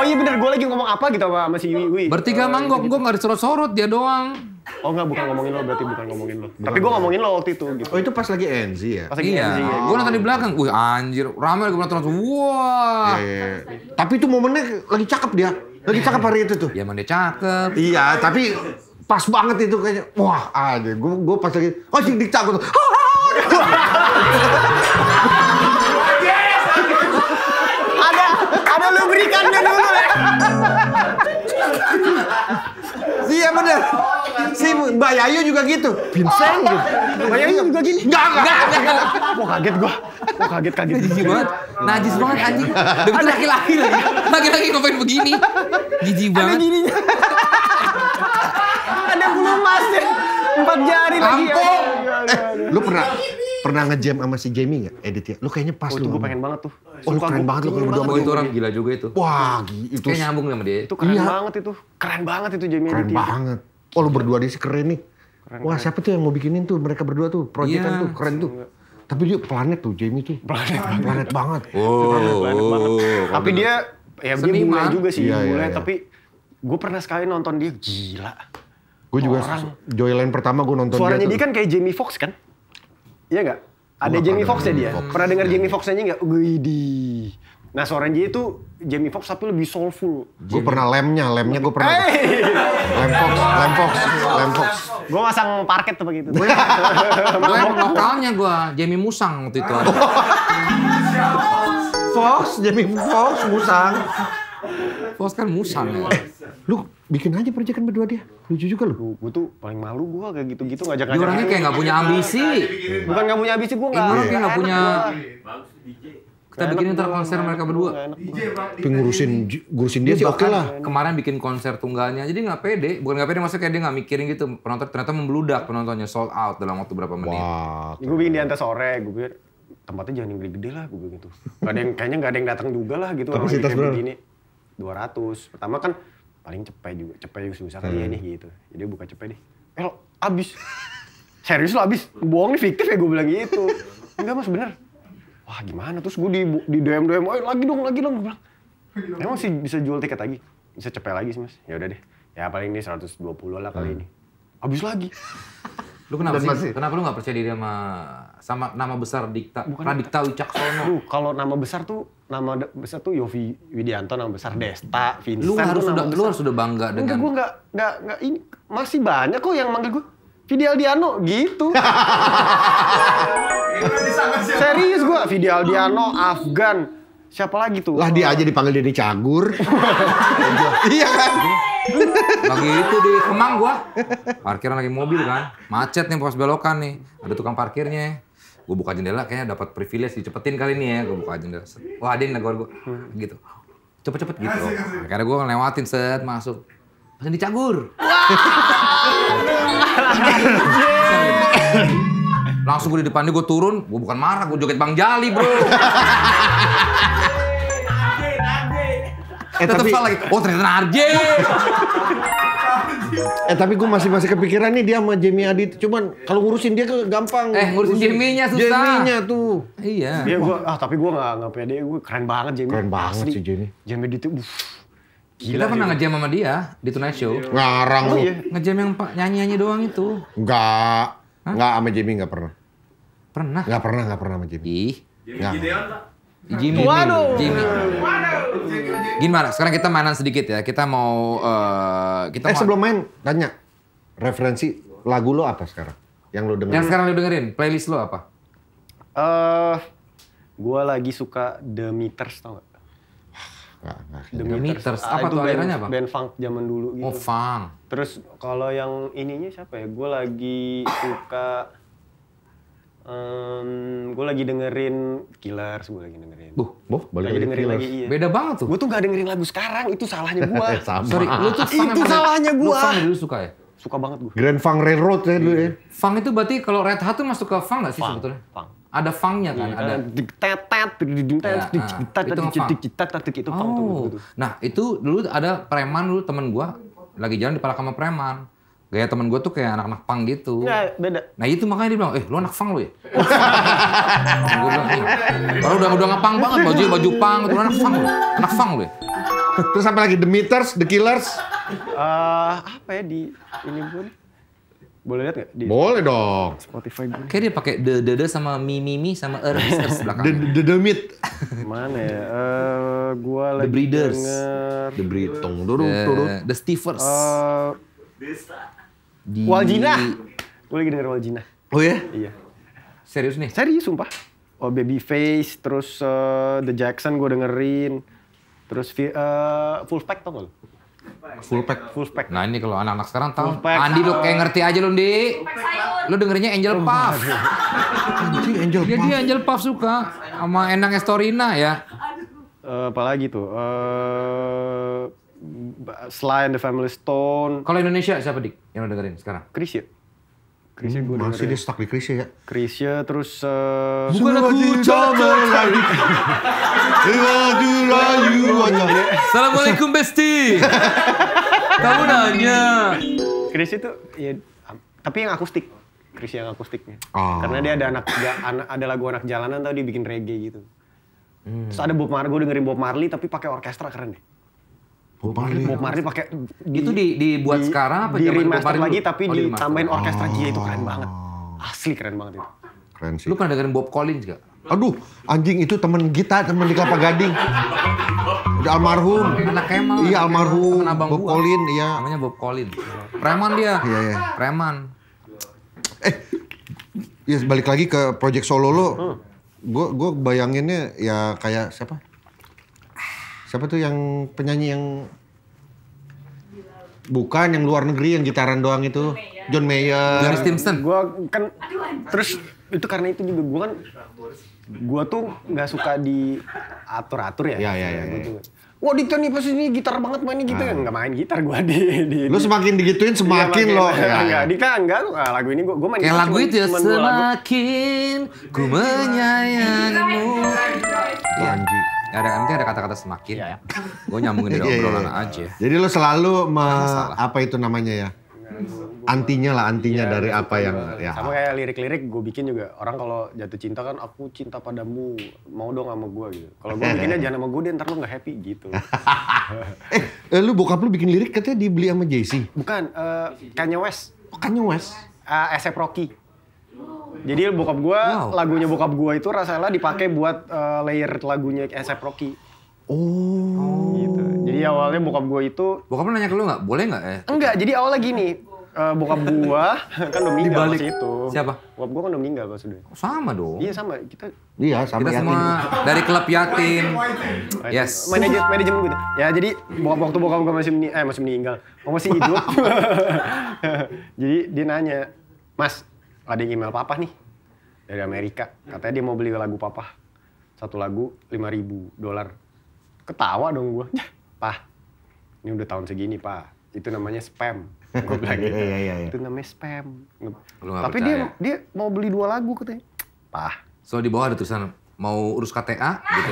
Oh iya bener, gue lagi ngomong apa gitu sama masih Yuyu. Bertiga eh, manggok, gitu, gue gitu. nggak disorot-sorot dia doang. Oh enggak, bukan ngomongin lo berarti bukan ngomongin lo. Tapi gue ngomongin lo waktu itu gitu. Oh itu pas lagi NZ ya? Pas lagi iya. NZ ya. Gue nonton di gitu. belakang, wih anjir, ramai gue nonton wah. Iya, iya, Tapi itu momennya lagi cakep dia. Lagi cakep hari itu tuh. iya emang dia cakep. Iya, tapi pas banget itu kayaknya. Wah, ada. Gue gue pas lagi, oh sih dik cakep tuh. *laughs* ada ada lubrikannya dulu. Iya benar. Si Mbak Yayu juga gitu. Vincent gitu. Mbak Yayu juga gini. Enggak, enggak. Mau kaget gua. Mau kaget kaget. gigi banget. Najis banget anjing. Demi laki-laki lagi. Laki-laki ngapain begini. Gigi banget. Ada gininya. Ada bulu emasnya. Empat jari lagi. Ampun. Eh, lu pernah Pernah ngejam sama si Jamie nggak editnya? Lu kayaknya pas oh, lu. gue pengen banget tuh. Oh, lu keren banget lu kalau iya, berdua itu orang gila juga itu. Wah, itu. Kayak nyambung sama dia. Itu iya. keren iya. banget itu. Keren banget itu Jamie Keren editnya. banget. Oh, lu berdua dia sih keren nih. Keren, Wah, siapa tuh yang mau bikinin tuh? Mereka berdua tuh, proyekan yeah. tuh, keren tuh. Tapi dia planet tuh, Jamie tuh. Planet, *laughs* planet banget. Oh, planet, planet banget. Tapi gitu. dia, ya dia mulai juga sih, mulai. Iya, Tapi gue pernah sekali nonton dia, gila. Gue juga Joyland pertama gue nonton Suaranya dia, kan kayak Jamie Fox kan? Iya nggak? Ada ya Jamie Foxx ya dia. Fox. Pernah dengar iya. Jamie Foxx nya nggak? Widi. Nah seorang dia itu Jamie Foxx tapi lebih soulful. Gue pernah lemnya, lemnya gue pernah. Hey. *laughs* Lem Foxx Lem Foxx Lem Foxx Gue masang parket tuh begitu. lem lokalnya gue, Jamie Musang waktu itu. Fox, Jamie Fox, Musang. Fox kan Musang ya. Eh, lu bikin aja proyekan berdua dia. Lucu juga loh. Gue tuh paling malu gue kayak gitu-gitu ngajak iya, ngajak. Orangnya kayak nggak punya ambisi. Iya. Bukan nggak punya ambisi gue iya, nggak. Orangnya nggak punya. Kita bikin ntar konser mereka berdua. Pengurusin ngurusin dia sih oke lah. Kemarin bikin konser tunggalnya, jadi nggak pede. Bukan nggak pede, maksudnya kayak dia nggak mikirin gitu. Penonton ternyata membludak penontonnya sold out dalam waktu berapa menit. Wah. Gue bikin di antar sore, gue pikir tempatnya jangan yang gede-gede lah, gue gitu. Gak ada yang kayaknya nggak ada yang datang juga lah gitu. Kapasitas berapa? Begini, ratus, Pertama kan paling cepet juga cepet juga susah kali iya hmm. ya nih gitu jadi ya buka cepet deh el abis serius lo abis bohong nih fiktif ya gue bilang gitu enggak mas bener wah gimana terus gue di di DM DM oh lagi dong lagi dong gue bilang emang sih bisa jual tiket lagi bisa cepet lagi sih mas ya udah deh ya paling ini 120 lah kali hmm. ini abis lagi lu kenapa Dan sih kenapa lu nggak percaya diri sama sama nama besar Dikta Bukan Radikta Wicaksono lu kalau nama besar tuh nama besar tuh Yofi Widianto, nama besar Desta, Vincent. Lu harus sudah lu harus sudah bangga dengan. Enggak, gue enggak enggak enggak ini masih banyak kok yang manggil gue Fidel Diano gitu. *laughs* Serius gue Fidel Diano, Afgan, siapa lagi tuh? Lah dia aja dipanggil Denny Cagur. *laughs* iya kan? Lagi itu di Kemang gua. Parkiran lagi mobil kan. Macet nih pas belokan nih. Ada tukang parkirnya gue buka jendela kayaknya dapat privilege dicepetin kali ini ya gue buka jendela wah ada yang gue hmm. gitu cepet-cepet gitu karena gue ngelewatin set masuk pas dicagur langsung gue di depannya gue turun gue bukan marah gue joget bang jali bro Eh, tetap salah lagi. Gitu. Oh ternyata Narje. Eh tapi gue masih masih kepikiran nih dia sama Jamie Adit. Cuman kalau ngurusin dia ke gampang. Eh ngurusin, Jamie-nya susah. Jamie-nya tuh. Iya. Dia gua ah tapi gue nggak nggak pede gue keren banget Jamie. Keren banget Asli. sih Jamie. Jamie Adit tuh. Gila, Kita pernah ngejam sama dia di Tonight Show. Iya. Ngarang oh, lu. Oh, Ngejam yang nyanyi-nyanyi doang itu. Enggak. Enggak sama Jamie enggak pernah. Pernah. Enggak pernah, enggak pernah sama Jamie. Ih. Jamie Gideon, Pak. Jimmy. Waduh. Jimmy. Waduh. Gimana? Sekarang kita mainan sedikit ya. Kita mau uh, kita eh, mau... sebelum main tanya referensi lagu lo apa sekarang? Yang lo dengerin? Yang sekarang lo dengerin, playlist lo apa? Eh uh, gua lagi suka The Meters tau gak? Ah, The Meters. Meters. Ah, apa tuh band, apa? Band funk zaman dulu oh, gitu. Oh, funk. Terus kalau yang ininya siapa ya? Gua lagi suka Um, gue lagi dengerin Killer, gue lagi dengerin. Buh, boh, balik lagi dengerin lagi. Iya. Beda banget tuh. Gue tuh gak dengerin lagu sekarang, itu salahnya gue. *laughs* Sama. Sorry, lu tuh itu salahnya gue. Lu dulu suka ya? Suka banget gue. Grand Funk Railroad ya dulu ya. Iya. Funk itu berarti kalau Red Hat tuh masuk ke funk gak sih funk, sebetulnya? Funk. Ada funknya kan, iya, ada tetet, tetet, iya, itu funk Nah itu dulu ada preman dulu temen gue lagi jalan di palak sama preman Gaya teman gue tuh kayak anak-anak pang gitu. beda. Nah itu makanya dia bilang, eh lu anak pang lu ya? Nah, gue bilang, baru iya. udah, udah ngepang banget, baju baju pang, itu anak pang lu, anak pang lu ya? Terus apa lagi, The Meters, The Killers? Uh, apa ya di ini pun? Boleh lihat nggak? Di Boleh dong. Spotify gue. Kayak dia pakai the the the sama mi mi mi sama er di belakang. The the the meat. Mana ya? Uh, gua lagi The Breeders. Denger... The Breeders. The, the Stevers. Uh, eh, di Waljina. Gue lagi denger Waljina. Oh ya? Iya. Serius nih? Serius sumpah. Oh baby face, terus uh, The Jackson gue dengerin. Terus uh, Full Pack tau gak Full pack. Full pack. Nah ini kalau anak-anak sekarang tahu. Andi lu kayak ngerti aja lu Di. Lu dengerinnya Angel oh, Puff. Anjing Angel iya, Puff. Dia, dia Angel Puff suka sama Enang Estorina ya. Uh, apalagi tuh. Uh, Selain the Family Stone. Kalau Indonesia siapa dik yang lo dengerin sekarang? Krisya. Krisya hmm, gue dengerin. Masih dia stuck di Krisya ya? Krisya terus. Uh, Bukan aku coba lagi. Assalamualaikum Besti. Kamu nanya. Krisya tuh ya tapi yang akustik. Krisya yang akustiknya. Oh. Karena dia ada anak ada lagu anak jalanan dia bikin reggae gitu. Hmm. Terus ada Bob Marley, gue dengerin Bob Marley tapi pakai orkestra keren deh. Bob Marley. Bob Marley pakai itu di, dibuat di, sekarang apa di remaster lagi tapi oh, ditambahin orkestra dia oh. itu keren banget. Asli keren banget itu. Keren sih. Lu pernah dengerin Bob Collins juga. Aduh, anjing itu temen kita, temen di Kelapa Gading. Udah almarhum. Anak Kemal. Iya, almarhum. Temen abang Bob gua. Colin, iya. Namanya Bob Colin. Preman dia. Iya, iya. Preman. Eh, ya balik lagi ke Project Solo lo. Hmm. Gue gua bayanginnya ya kayak siapa? siapa tuh yang penyanyi yang bukan yang luar negeri yang gitaran doang itu John Mayer John Timson. gua kan terus itu karena itu juga gua kan gua tuh nggak suka diatur atur ya ya ya ya, ya, ya. Wah Dika nih pas ini gitar banget mainnya gitu kan. Ah. nggak Gak main gitar gue di, di, Lu semakin digituin iya, semakin lo. *laughs* Ya, enggak, ya. Dika enggak lagu ini gue gue main. Kayak lagu itu ya semakin ku menyayangimu. Lanjut. Ya, ada nanti ada kata-kata semakin. Iya, ya, ya. Gue nyambungin dari *laughs* iya, iya, obrolan aja. Jadi lo selalu me, apa itu namanya ya? Antinya lah, antinya ya, dari apa yang ya. Sama kayak lirik-lirik gue bikin juga. Orang kalau jatuh cinta kan aku cinta padamu, mau dong sama gue gitu. Kalau gue bikinnya jangan sama gue deh, ntar lo gak happy gitu. *laughs* Eh, eh, lu bokap lu bikin lirik katanya dibeli sama JC? Bukan, uh, Kanye West. Oh, Kanye West? Uh, eh, Asep Rocky. Jadi bokap gue, wow. lagunya bokap gue itu rasanya dipakai buat uh, layer lagunya SF Rocky. Oh. Gitu. Jadi awalnya bokap gue itu... Bokap nanya ke lu nggak? Boleh nggak? Eh? Enggak, jadi awalnya gini. Uh, *laughs* bokap gua kan udah meninggal Dibalik. itu. Siapa? Bokap gue kan udah meninggal pas itu. Oh, sama dong. Iya sama. Kita Iya, sama kita yatim. semua dari klub yatim. yes. Manajer, manajemen gitu. Ya jadi bokap waktu bokap gue masih meninggal, eh masih meninggal. Oh, masih hidup. *laughs* *laughs* jadi dia nanya, "Mas, ada yang email papa nih dari Amerika katanya dia mau beli lagu papa satu lagu lima ribu dolar ketawa dong gue pah ini udah tahun segini pak itu namanya spam gue bilang *laughs* iya, gitu iya, iya, iya. itu namanya spam tapi percaya. dia dia mau beli dua lagu katanya pah so di bawah ada tulisan mau urus KTA gitu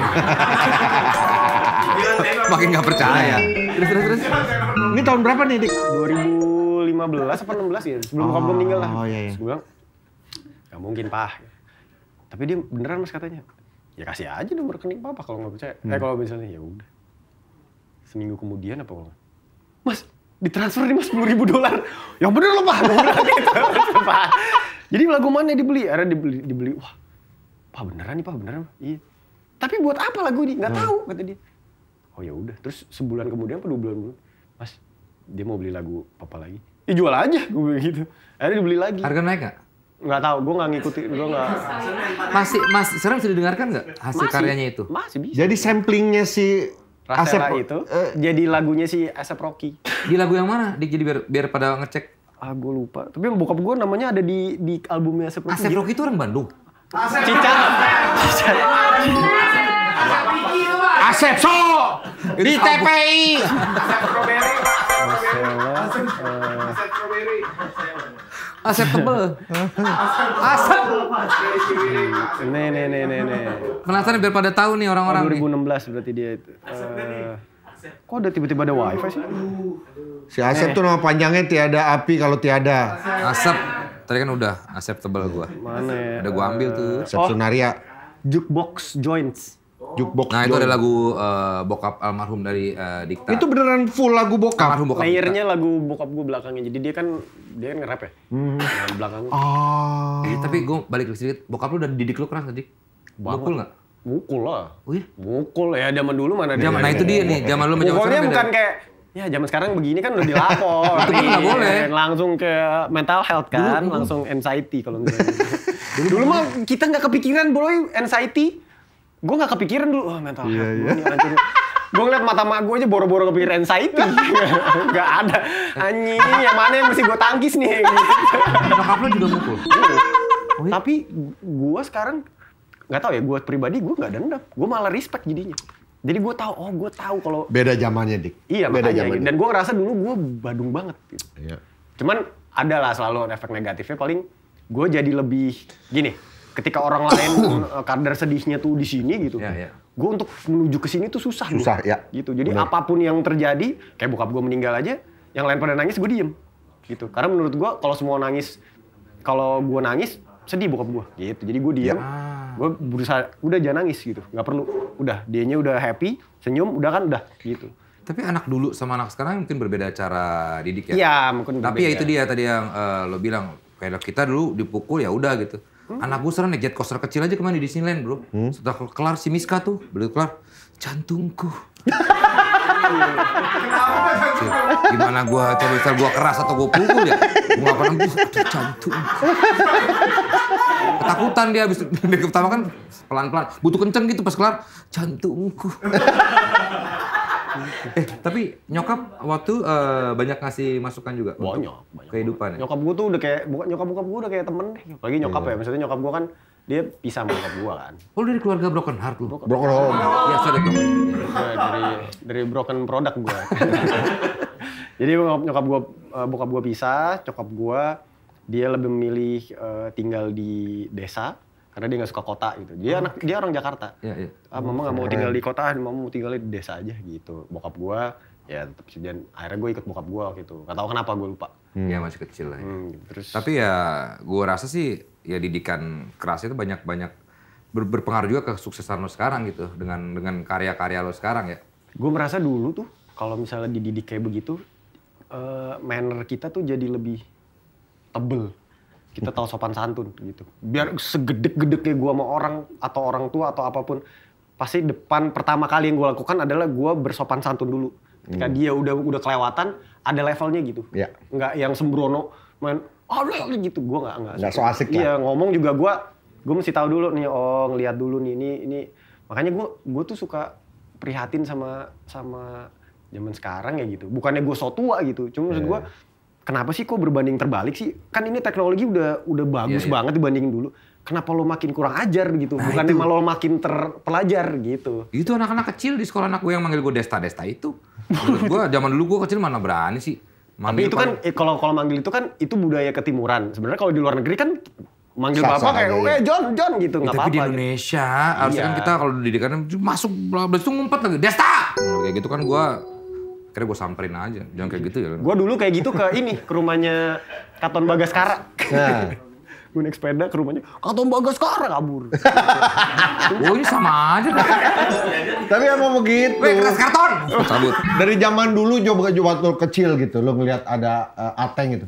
*laughs* makin nggak percaya terus terus terus ini tahun berapa nih dik 2015 apa 16 ya sebelum oh, kamu meninggal lah oh, iya, iya. gue bilang mungkin pak tapi dia beneran mas katanya ya kasih aja nomor rekening papa kalau nggak percaya eh, hmm. eh kalau misalnya ya udah seminggu kemudian apa kalau mas ditransfer nih mas sepuluh ribu dolar yang bener loh pak gitu, *laughs* jadi lagu mana dibeli akhirnya dibeli dibeli wah pak beneran nih pak beneran iya tapi buat apa lagu ini nggak hmm. tahu kata dia oh ya udah terus sebulan kemudian apa dua bulan kemudian mas dia mau beli lagu papa lagi dijual ya, aja gue bilang gitu akhirnya dibeli lagi harga naik gak? Nggak tahu, gue nggak ngikuti, gue nggak. Masih, Mas, sekarang sudah didengarkan nggak hasil masih, karyanya itu? Masih bisa. Jadi samplingnya si Asep itu, uh, jadi lagunya si Asep Rocky. Di lagu yang mana? Dik, jadi biar biar pada ngecek. Ah, gue lupa. Tapi bokap gue namanya ada di di albumnya Asep Rocky. Asep Rocky itu orang Bandung. Asep. Cica. Cica. Asep So di TPI. Asep Strawberry. Asep Strawberry acceptable. aset, Nih nih nih nih nih. Penasaran biar pada tahu nih orang-orang. Oh, 2016 nih. berarti dia itu. Uh, kok ada tiba-tiba ada wifi sih? Si Asep eh. tuh nama panjangnya tiada api kalau tiada. Asep. Tadi kan udah acceptable gua. Mana ya? Udah gua ambil tuh. Asep oh. Sunaria. Jukebox Joints. Jukebox. Nah, itu ada lagu uh, bokap almarhum dari uh, Dikta. Itu beneran full lagu bokap. Almarhum bokap. Layernya lagu bokap gue belakangnya. Jadi dia kan dia kan nge-rap ya. Hmm. belakang. Oh. Eh, tapi gue balik ke sedikit. Bokap lu udah didik lu keras tadi. Mukul nggak? Mukul lah. Oh iya? Mukul ya zaman dulu mana dia. nah itu dia nih, zaman lu menjawab. Pokoknya bukan kayak Ya zaman sekarang begini kan udah dilapor. Itu kan nggak boleh. Iya, langsung ke mental health kan, langsung anxiety kalau misalnya. *laughs* dulu, dulu mah kita nggak kepikiran boy anxiety gue gak kepikiran dulu oh, mental iya, health yeah. gue gue ngeliat mata mak gue aja boro-boro kepikiran anxiety *laughs* nggak ada anjing yang mana yang mesti gue tangkis nih *laughs* nyokap lo juga mukul iya. oh, iya. tapi gue sekarang nggak tahu ya gue pribadi gue nggak dendam gue malah respect jadinya jadi gue tahu, oh gue tahu kalau beda zamannya dik. Iya beda Zamannya. Dan gue ngerasa dulu gue badung banget. Gitu. Iya. Cuman ada lah selalu efek negatifnya paling gue jadi lebih gini ketika orang lain *coughs* eh, kadar sedihnya tuh di sini gitu. Ya, ya. Gue untuk menuju ke sini tuh susah. Susah nih. ya. Gitu. Jadi Bener. apapun yang terjadi, kayak bokap gue meninggal aja, yang lain pada nangis gue diem. Gitu. Karena menurut gue kalau semua nangis, kalau gue nangis sedih bokap gue. Gitu. Jadi gue diem. Ya. Gue berusaha udah jangan nangis gitu. Gak perlu. Udah. Dianya udah happy, senyum, udah kan udah gitu. Tapi anak dulu sama anak sekarang mungkin berbeda cara didik ya. Iya, mungkin Tapi ya itu dia tadi yang uh, lo bilang kayak kita dulu dipukul ya udah gitu Hmm. Anak gue sekarang naik jet coaster kecil aja kemana di Disneyland bro. Hmm. Setelah kelar si Miska tuh, beli kelar, jantungku. Gimana gue coba misal gue keras atau gue pukul ya? Gue gak pernah gue, aduh Ketakutan dia habis dari pertama kan pelan-pelan. Butuh kenceng gitu pas kelar, jantungku eh tapi nyokap waktu uh, banyak ngasih masukan juga banyak, untuk banyak kehidupan ya? nyokap gue tuh udah kayak bukan nyokap buka gue udah kayak temen deh lagi nyokap yeah. ya maksudnya nyokap gue kan dia bisa sama nyokap gue kan oh dari keluarga broken heart lu broken, broken home ya sorry iya, dari dari broken product gue *laughs* jadi nyokap gue buka eh, bokap gue pisah nyokap gue dia lebih memilih uh, tinggal di desa karena dia nggak suka kota gitu. Dia oh, anak dia orang Jakarta. Iya, iya. Ah, mama oh, nggak mau tinggal di kota, mama mau tinggal di desa aja gitu. Bokap gua ya tetap akhirnya gue ikut bokap gue gitu. Gak tau kenapa gue lupa. Iya masih kecil lah. Ya. Hmm, terus. Tapi ya gue rasa sih ya didikan keras itu banyak banyak berpengaruh juga ke kesuksesan lo sekarang gitu dengan dengan karya-karya lo sekarang ya. Gue merasa dulu tuh kalau misalnya dididik kayak begitu, uh, manner kita tuh jadi lebih tebel kita tahu sopan santun gitu. Biar segedek-gedeknya gue sama orang atau orang tua atau apapun, pasti depan pertama kali yang gue lakukan adalah gue bersopan santun dulu. Ketika hmm. dia udah udah kelewatan, ada levelnya gitu. Ya. Nggak yang sembrono main, oh gitu, gue nggak nggak. Nggak so asik kan? ngomong juga gue, gue mesti tahu dulu nih, oh ngeliat dulu nih ini ini. Makanya gue gue tuh suka prihatin sama sama zaman sekarang ya gitu. Bukannya gue so tua gitu, cuma yeah. gue iya kenapa sih kok berbanding terbalik sih? Kan ini teknologi udah udah bagus yeah, yeah. banget dibandingin dulu. Kenapa lo makin kurang ajar begitu? Nah, Bukan emang lo makin terpelajar gitu. Itu anak-anak kecil di sekolah anak gue yang manggil gue Desta-Desta itu. *laughs* gue zaman dulu gue kecil mana berani sih. Manggil Tapi itu kan eh, kalau kalau manggil itu kan itu budaya ketimuran. Sebenarnya kalau di luar negeri kan manggil Sasa bapak kayak eh John John gitu eh, nggak apa-apa. Tapi di Indonesia gitu. harusnya kan iya. kan kita kalau didikannya masuk belas itu ngumpet lagi Desta. Kayak gitu kan gue kira gue samperin aja, jangan kayak gitu ya. Gue dulu kayak gitu ke ini, ke rumahnya Katon Bagaskara. Nah. *laughs* gue naik sepeda ke rumahnya, Katon Bagaskara kabur. *laughs* oh ini sama aja. Tapi emang begitu. Weh, keras karton! Oh, cabut. Dari zaman dulu coba waktu kecil gitu, lo ngeliat ada uh, ateng gitu.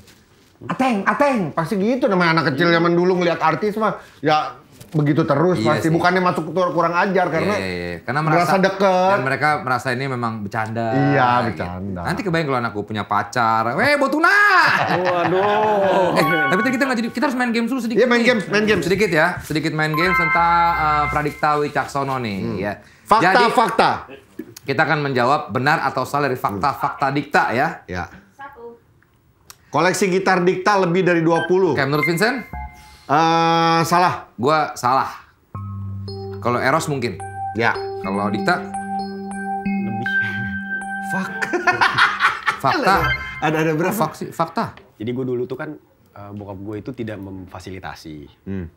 Ateng, ateng. Pasti gitu namanya anak kecil zaman dulu ngeliat artis mah. Ya begitu terus iya pasti sih. bukannya masuk kurang ajar karena iya, iya, iya. karena merasa, merasa deket dan mereka merasa ini memang bercanda iya, iya. bercanda gitu. nanti kebayang kalau anakku punya pacar weh botuna *laughs* waduh eh, tapi tadi kita nggak jadi kita harus main game dulu sedikit iya main nih. main games sedikit ya sedikit main game tentang uh, Pradikta Wicaksono nih hmm. ya fakta jadi, fakta kita akan menjawab benar atau salah dari fakta-fakta hmm. dikta ya. Ya. Satu. Koleksi gitar dikta lebih dari 20. Oke, menurut Vincent? Uh, salah. Gua salah. Kalau Eros mungkin. Ya. Kalau Dikta? Lebih. *laughs* Fuck. *laughs* fakta. Ada ada berapa? Faksi, fakta. Jadi gue dulu tuh kan uh, bokap gue itu tidak memfasilitasi. Hmm.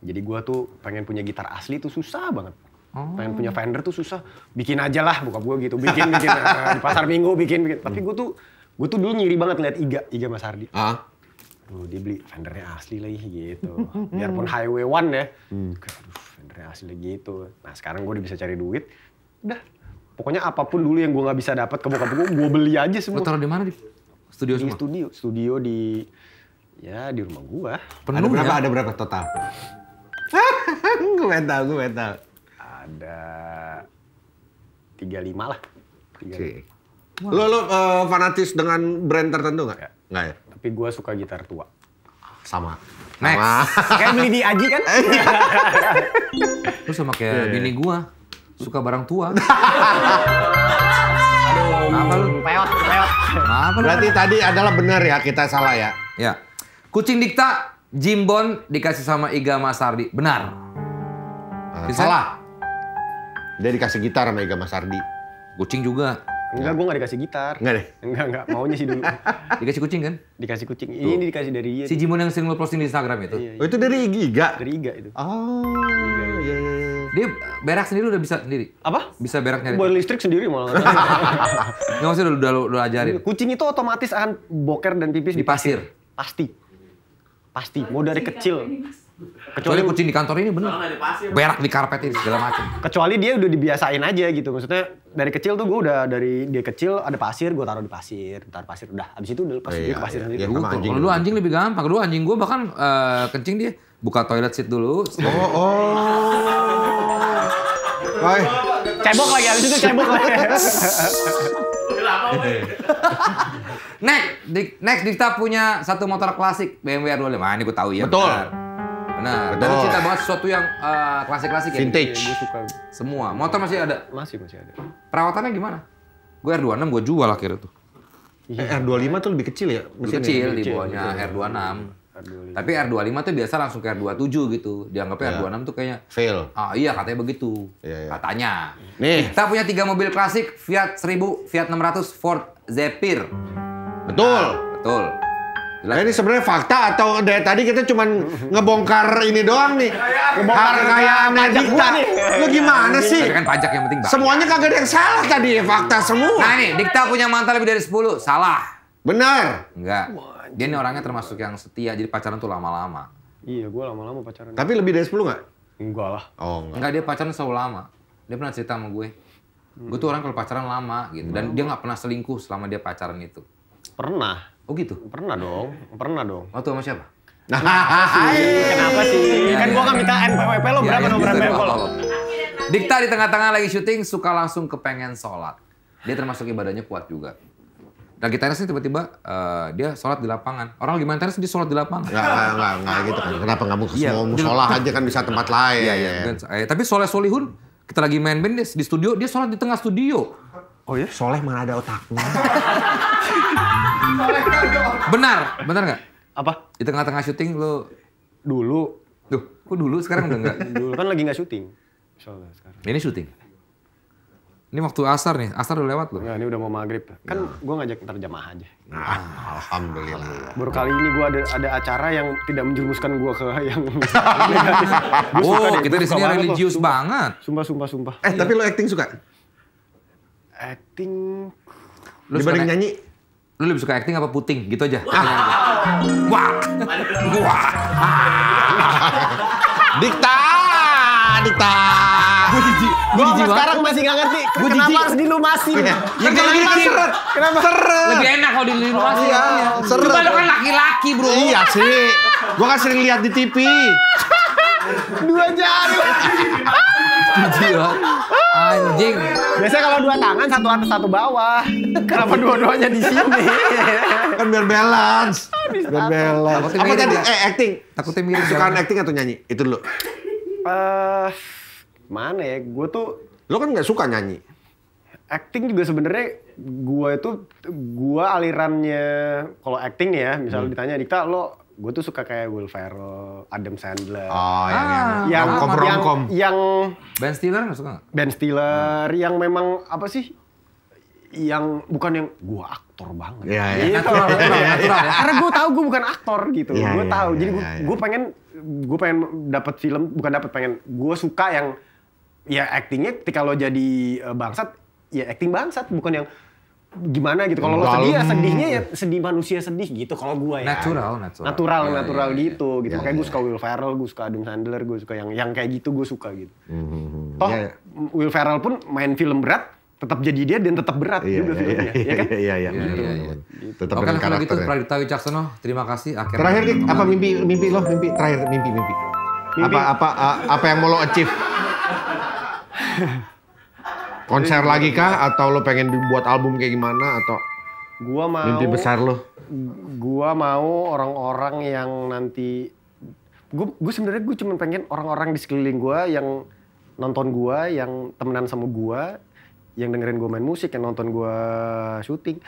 Jadi gue tuh pengen punya gitar asli tuh susah banget. Oh. Pengen punya Fender tuh susah. Bikin aja lah bokap gue gitu. Bikin, bikin. *laughs* di pasar minggu bikin, bikin. Tapi gue tuh, gue tuh dulu nyiri banget liat Iga, Iga Mas Hardi. Uh ah aduh dia beli vendornya asli lagi gitu. Biarpun highway one ya, hmm. aduh asli lagi gitu. Nah sekarang gue udah bisa cari duit, udah pokoknya apapun dulu yang gue nggak bisa dapat ke bokap gue, gue beli aja semua. Lo taruh di mana di studio di semua? Di studio, studio di ya di rumah gue. Penuh ada berapa? Ya? Ada berapa total? *laughs* gue tahu, gue tahu. Ada tiga lima lah. 35. Wow. Lo lo uh, fanatis dengan brand tertentu nggak? Ya. Nggak ya? tapi gue suka gitar tua. Sama. Next. Sama. *laughs* Kayak beli di Aji kan? Lu sama kayak yeah. Iya. bini gue, suka barang tua. *laughs* Aduh, Kenapa lu? Peot, Berarti tadi adalah benar ya, kita salah ya? Ya. Kucing Dikta, Jimbon dikasih sama Iga Masardi, Benar. Uh, salah. Dia dikasih gitar sama Iga Masardi, Kucing juga. Enggak, gue gak dikasih gitar. Enggak deh. Enggak, enggak. Maunya sih dulu. *laughs* dikasih kucing kan? Dikasih kucing. Tuh. Ini dikasih dari Iya. Si Jimon yang sering lo posting di Instagram itu? Iya, iya. Oh, itu dari Iga? Dari Iga itu. Oh, Iga, iya. Iya, iya, iya. Dia berak sendiri udah bisa sendiri? Apa? Bisa berak nyari. Buat listrik sendiri malah. Enggak *laughs* maksudnya udah, udah, udah ajarin? Iya, kucing itu otomatis akan boker dan pipis di, pasir. Pasti. Pasti. Mau dari kecil. Kecuali kucing di kantor ini bener. Berak di karpet ini segala macam. Kecuali dia udah dibiasain aja gitu. Maksudnya dari kecil tuh gue udah dari dia kecil ada pasir, gue taruh di pasir, taruh pasir udah. Abis itu udah pasir, oh, iya, pasir iya, iya. Iya, kalau anjing dulu anjing lebih gampang. Dulu anjing gue bahkan uh, kencing dia buka toilet seat dulu. Oh, oh. Cebok lagi abis itu cebok lagi. Next, *laughs* next Dikta punya satu motor klasik BMW R25. Nah, ini gue tahu ya. Betul. Bentar. Benar. Betul. Dan kita bahas sesuatu yang uh, klasik-klasik ya. Vintage. Gue suka. Semua. Motor masih ada? Masih, masih ada. Perawatannya gimana? Gue R26 gue jual akhirnya tuh. Eh, iya. R25 tuh lebih kecil ya? Lebih Kecil di bawahnya R26. Iya. R25. Tapi R25 tuh biasa langsung ke R27 gitu. Dianggapnya ya. R26 tuh kayaknya fail. Ah iya katanya begitu. Ya, ya. Katanya. Nih, kita punya tiga mobil klasik Fiat 1000, Fiat 600, Ford Zephyr. Betul. Nah, betul. Nah, ini sebenarnya fakta atau dari tadi kita cuma *laughs* ngebongkar ini doang nih. Har kayaannya Dikta. Lu gimana sih? kan pajak yang penting banyak. Semuanya kagak ada yang salah tadi, fakta semua. Nah ini, Dikta punya mantan lebih dari 10. Salah. Benar. Enggak. Dia ini orangnya termasuk yang setia, jadi pacaran tuh lama-lama. Iya, gue lama-lama pacaran. Tapi lebih dari 10 nggak? Enggak lah. Oh, enggak. Enggak, dia pacaran selalu lama. Dia pernah cerita sama gue. Gue tuh hmm. orang kalau pacaran lama gitu. Dan dia nggak pernah selingkuh selama dia pacaran itu. Pernah. Oh gitu? Pernah dong, pernah dong. Waktu sama siapa? Nah, kenapa *laughs* sih? Kenapa sih? Iya, kan gua kan minta NPWP lo iya, berapa nomor iya, NPWP lo? Dikta di tengah-tengah lagi syuting suka langsung kepengen sholat. Dia termasuk ibadahnya kuat juga. Nah kita ini tiba-tiba uh, dia sholat di lapangan. Orang lagi main tenis dia sholat di lapangan. Enggak, enggak, enggak, gitu kan. Kenapa nggak mau ya, musola aja kan bisa tempat lain. Iya, iya. iya. Tapi sholat Solihun kita lagi main band di studio, dia sholat di tengah studio. Oh ya? Soleh mana ada otaknya. *laughs* benar, benar nggak? Apa? Di tengah-tengah syuting lu dulu. Duh, kok dulu sekarang udah enggak? *laughs* dulu kan lagi nggak syuting. Soalnya sekarang. Ini syuting. Ini waktu asar nih, asar udah lewat loh. Ya, ini udah mau maghrib. Kan nah. gue ngajak ntar jamaah aja. Nah, alhamdulillah. Baru kali ini gue ada ada acara yang tidak menjerumuskan gue ke *laughs* yang negatif. oh, kita di sini religius banget. Sumpah, sumpah, sumpah. Eh, tapi lo acting suka? acting lu dibanding suka, nyanyi lu lebih suka acting apa puting gitu aja wah wah dikta dikta gue jijik gue sekarang masih gak ngerti gue kenapa jijik. harus dilumasi ya, ya kenapa gini, seret kenapa seret lebih enak kalau dilumasi oh, iya, iya. seret lu kan laki-laki bro iya sih gue kan sering lihat di TV dua jari *laughs* jiwa. Anjing. Biasanya kalau dua tangan satu atas satu bawah. Kenapa dua-duanya di sini? kan biar balance. Biar balance. Apa tadi? Eh acting. Takutnya mirip. Sukaan acting atau nyanyi? Itu dulu. Eh mana ya? Gue tuh. Lo kan nggak suka nyanyi. Acting juga sebenarnya gue itu gue alirannya kalau acting ya misalnya hmm. ditanya Dikta lo gue tuh suka kayak Will Ferrell, Adam Sandler. Oh, yang ah, yang yang, rom yang, yang, yang Ben Stiller nggak suka? Ben Stiller hmm. yang memang apa sih? Yang bukan yang gue aktor banget. Iya, iya. Gitu, ya. *laughs* Karena gue tau gue bukan aktor gitu. Yeah, gue yeah, tahu. Yeah, Jadi iya, gue yeah, yeah. pengen gue pengen dapat film bukan dapat pengen gue suka yang ya aktingnya ketika lo jadi eh, bangsat ya acting bangsat bukan yang gimana gitu. Kalau lo sedih ya hmm. sedihnya ya sedih manusia sedih gitu. Kalau gue ya natural, natural, natural, yeah, natural yeah, iya. gitu Yeah. gitu. Yeah, Makanya yeah. gue iya, suka iya. Will Ferrell, gue suka Adam Sandler, gue suka yang yang kayak gitu gue suka gitu. Mm-hmm. Toh yeah, yeah. Will Ferrell pun main film berat tetap jadi dia dan tetap berat iya, juga filmnya, iya, ya kan? Iya, iya, iya. Gitu. iya, iya. Gitu. Tetap Oke, kalau gitu Pradita Wicaksono, terima kasih. Akhirnya terakhir nih, apa mimpi mimpi lo? Mimpi terakhir mimpi mimpi. mimpi. Apa apa apa yang mau lo achieve? *laughs* Konser Jadi, lagi kah atau lo pengen dibuat album kayak gimana atau gua mau mimpi besar lo? Gua mau orang-orang yang nanti gue gue sebenarnya gue cuma pengen orang-orang di sekeliling gua yang nonton gua yang temenan sama gua yang dengerin gua main musik, yang nonton gua syuting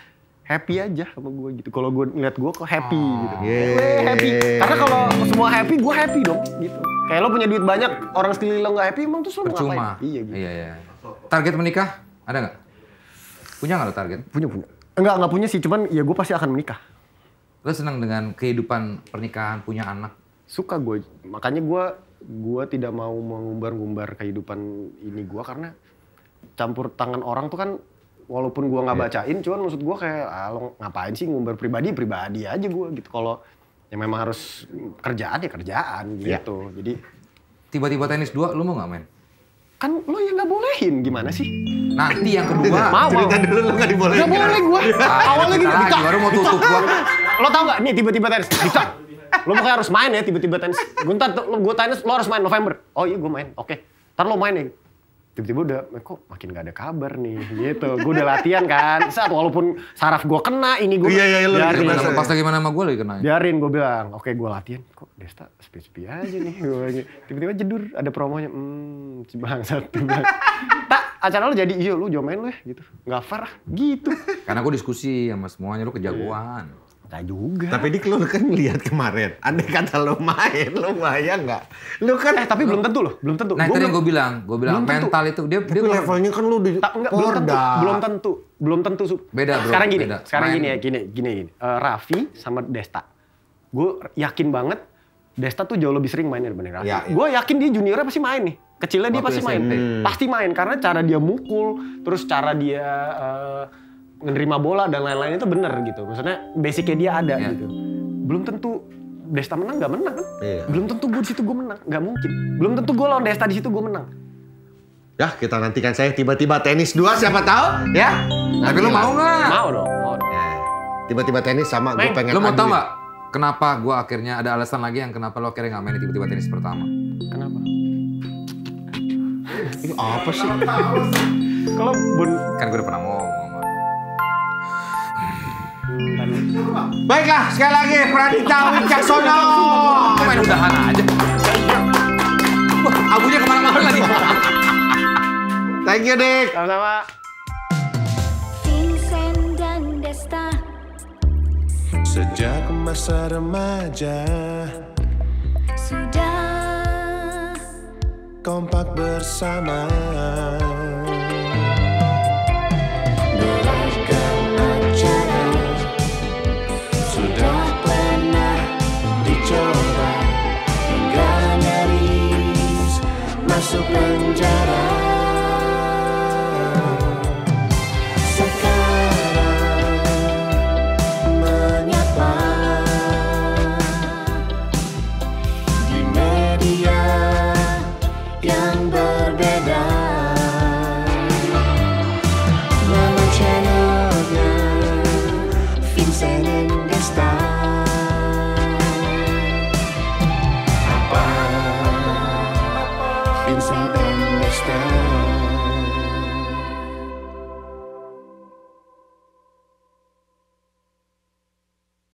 happy aja sama gue gitu. Kalau gue ngeliat gue kok happy ah, gitu. Yeah. Gue happy. Karena kalau semua happy, gue happy dong gitu. Kayak lo punya duit banyak, orang sekeliling lo nggak happy, emang tuh lo ngapain? Iya gitu. Iya, iya. Target menikah ada nggak? Punya nggak lo target? Punya punya. Enggak nggak punya sih, cuman ya gue pasti akan menikah. Lo senang dengan kehidupan pernikahan, punya anak? Suka gue, makanya gue gue tidak mau mengumbar gumbar kehidupan ini gue karena campur tangan orang tuh kan walaupun gue nggak iya. bacain, cuman maksud gue kayak ah, lo ngapain sih ngumbar pribadi pribadi aja gue gitu. Kalau yang memang harus kerjaan ya kerjaan iya. gitu. Ya. Jadi tiba-tiba tenis dua, lo mau nggak main? kan lo yang nggak bolehin gimana sih? Nanti yang kedua. Mau, Cerita dulu lo nggak dibolehin. Gak boleh gue. Ah, Awalnya gini, Baru mau tutup gue. Lo tau gak? Nih tiba-tiba tenis. Dita. Lo kayak harus main ya tiba-tiba tenis. Gue ntar gue tenis, lo harus main November. Oh iya gue main, oke. Okay. Ntar lo main ya tiba-tiba udah eh, kok makin gak ada kabar nih gitu gue udah latihan kan saat walaupun saraf gue kena ini gue iya, iya, iya biarin gimana, pas lagi mana sama gue lagi kena biarin gue bilang oke okay, gue latihan kok Desta sepi-sepi aja nih gue tiba-tiba jedur ada promonya hmm bangsat tak acara lo jadi iyo lu jomain lu ya gitu nggak fair ah. gitu karena gue diskusi sama semuanya lu kejagoan Gak juga. Tapi dia keluar kan lihat kemarin. Andai kata lu main, lu bayang nggak? Lu kan eh tapi belum tentu loh, belum tentu. Nah, tadi itu yang gue bilang, gue bilang mental tentu. itu dia tapi dia levelnya kan lu di tak, enggak, belum tentu, belum tentu, belum tentu. Beda, Bro. Sekarang gini, beda. sekarang gini ya, gini, gini, gini. Uh, Raffi sama Desta. Gue yakin banget Desta tuh jauh lebih sering main daripada Raffi. Ya, ya. Gue yakin dia juniornya pasti main nih kecilnya dia pasti SMP. main, hmm. pasti main karena cara dia mukul, terus cara dia uh, menerima bola dan lain-lain itu bener gitu. Maksudnya basicnya dia ada yeah. gitu. Belum tentu Desta menang nggak menang kan? Yeah. Belum tentu gue di situ gue menang, nggak mungkin. Belum tentu gue lawan Desta di situ gue menang. Ya kita nantikan saya tiba-tiba tenis dua siapa tahu ya? Tapi lo mau nggak? Mau dong. Mau dong. Ya, tiba-tiba tenis sama gue pengen. Lo mau tau nggak? Kenapa gue akhirnya ada alasan lagi yang kenapa lo akhirnya nggak main tiba-tiba tenis pertama? Kenapa? Ini apa sih? Kalau bun kan gue udah pernah ngomong. Baiklah, sekali lagi Pradita Wicaksono. Main udahan aja. Wah, abunya kemana-mana lagi. Thank you, Dik. Sama-sama. Sejak masa remaja Sudah Kompak bersama Yusuf Banja.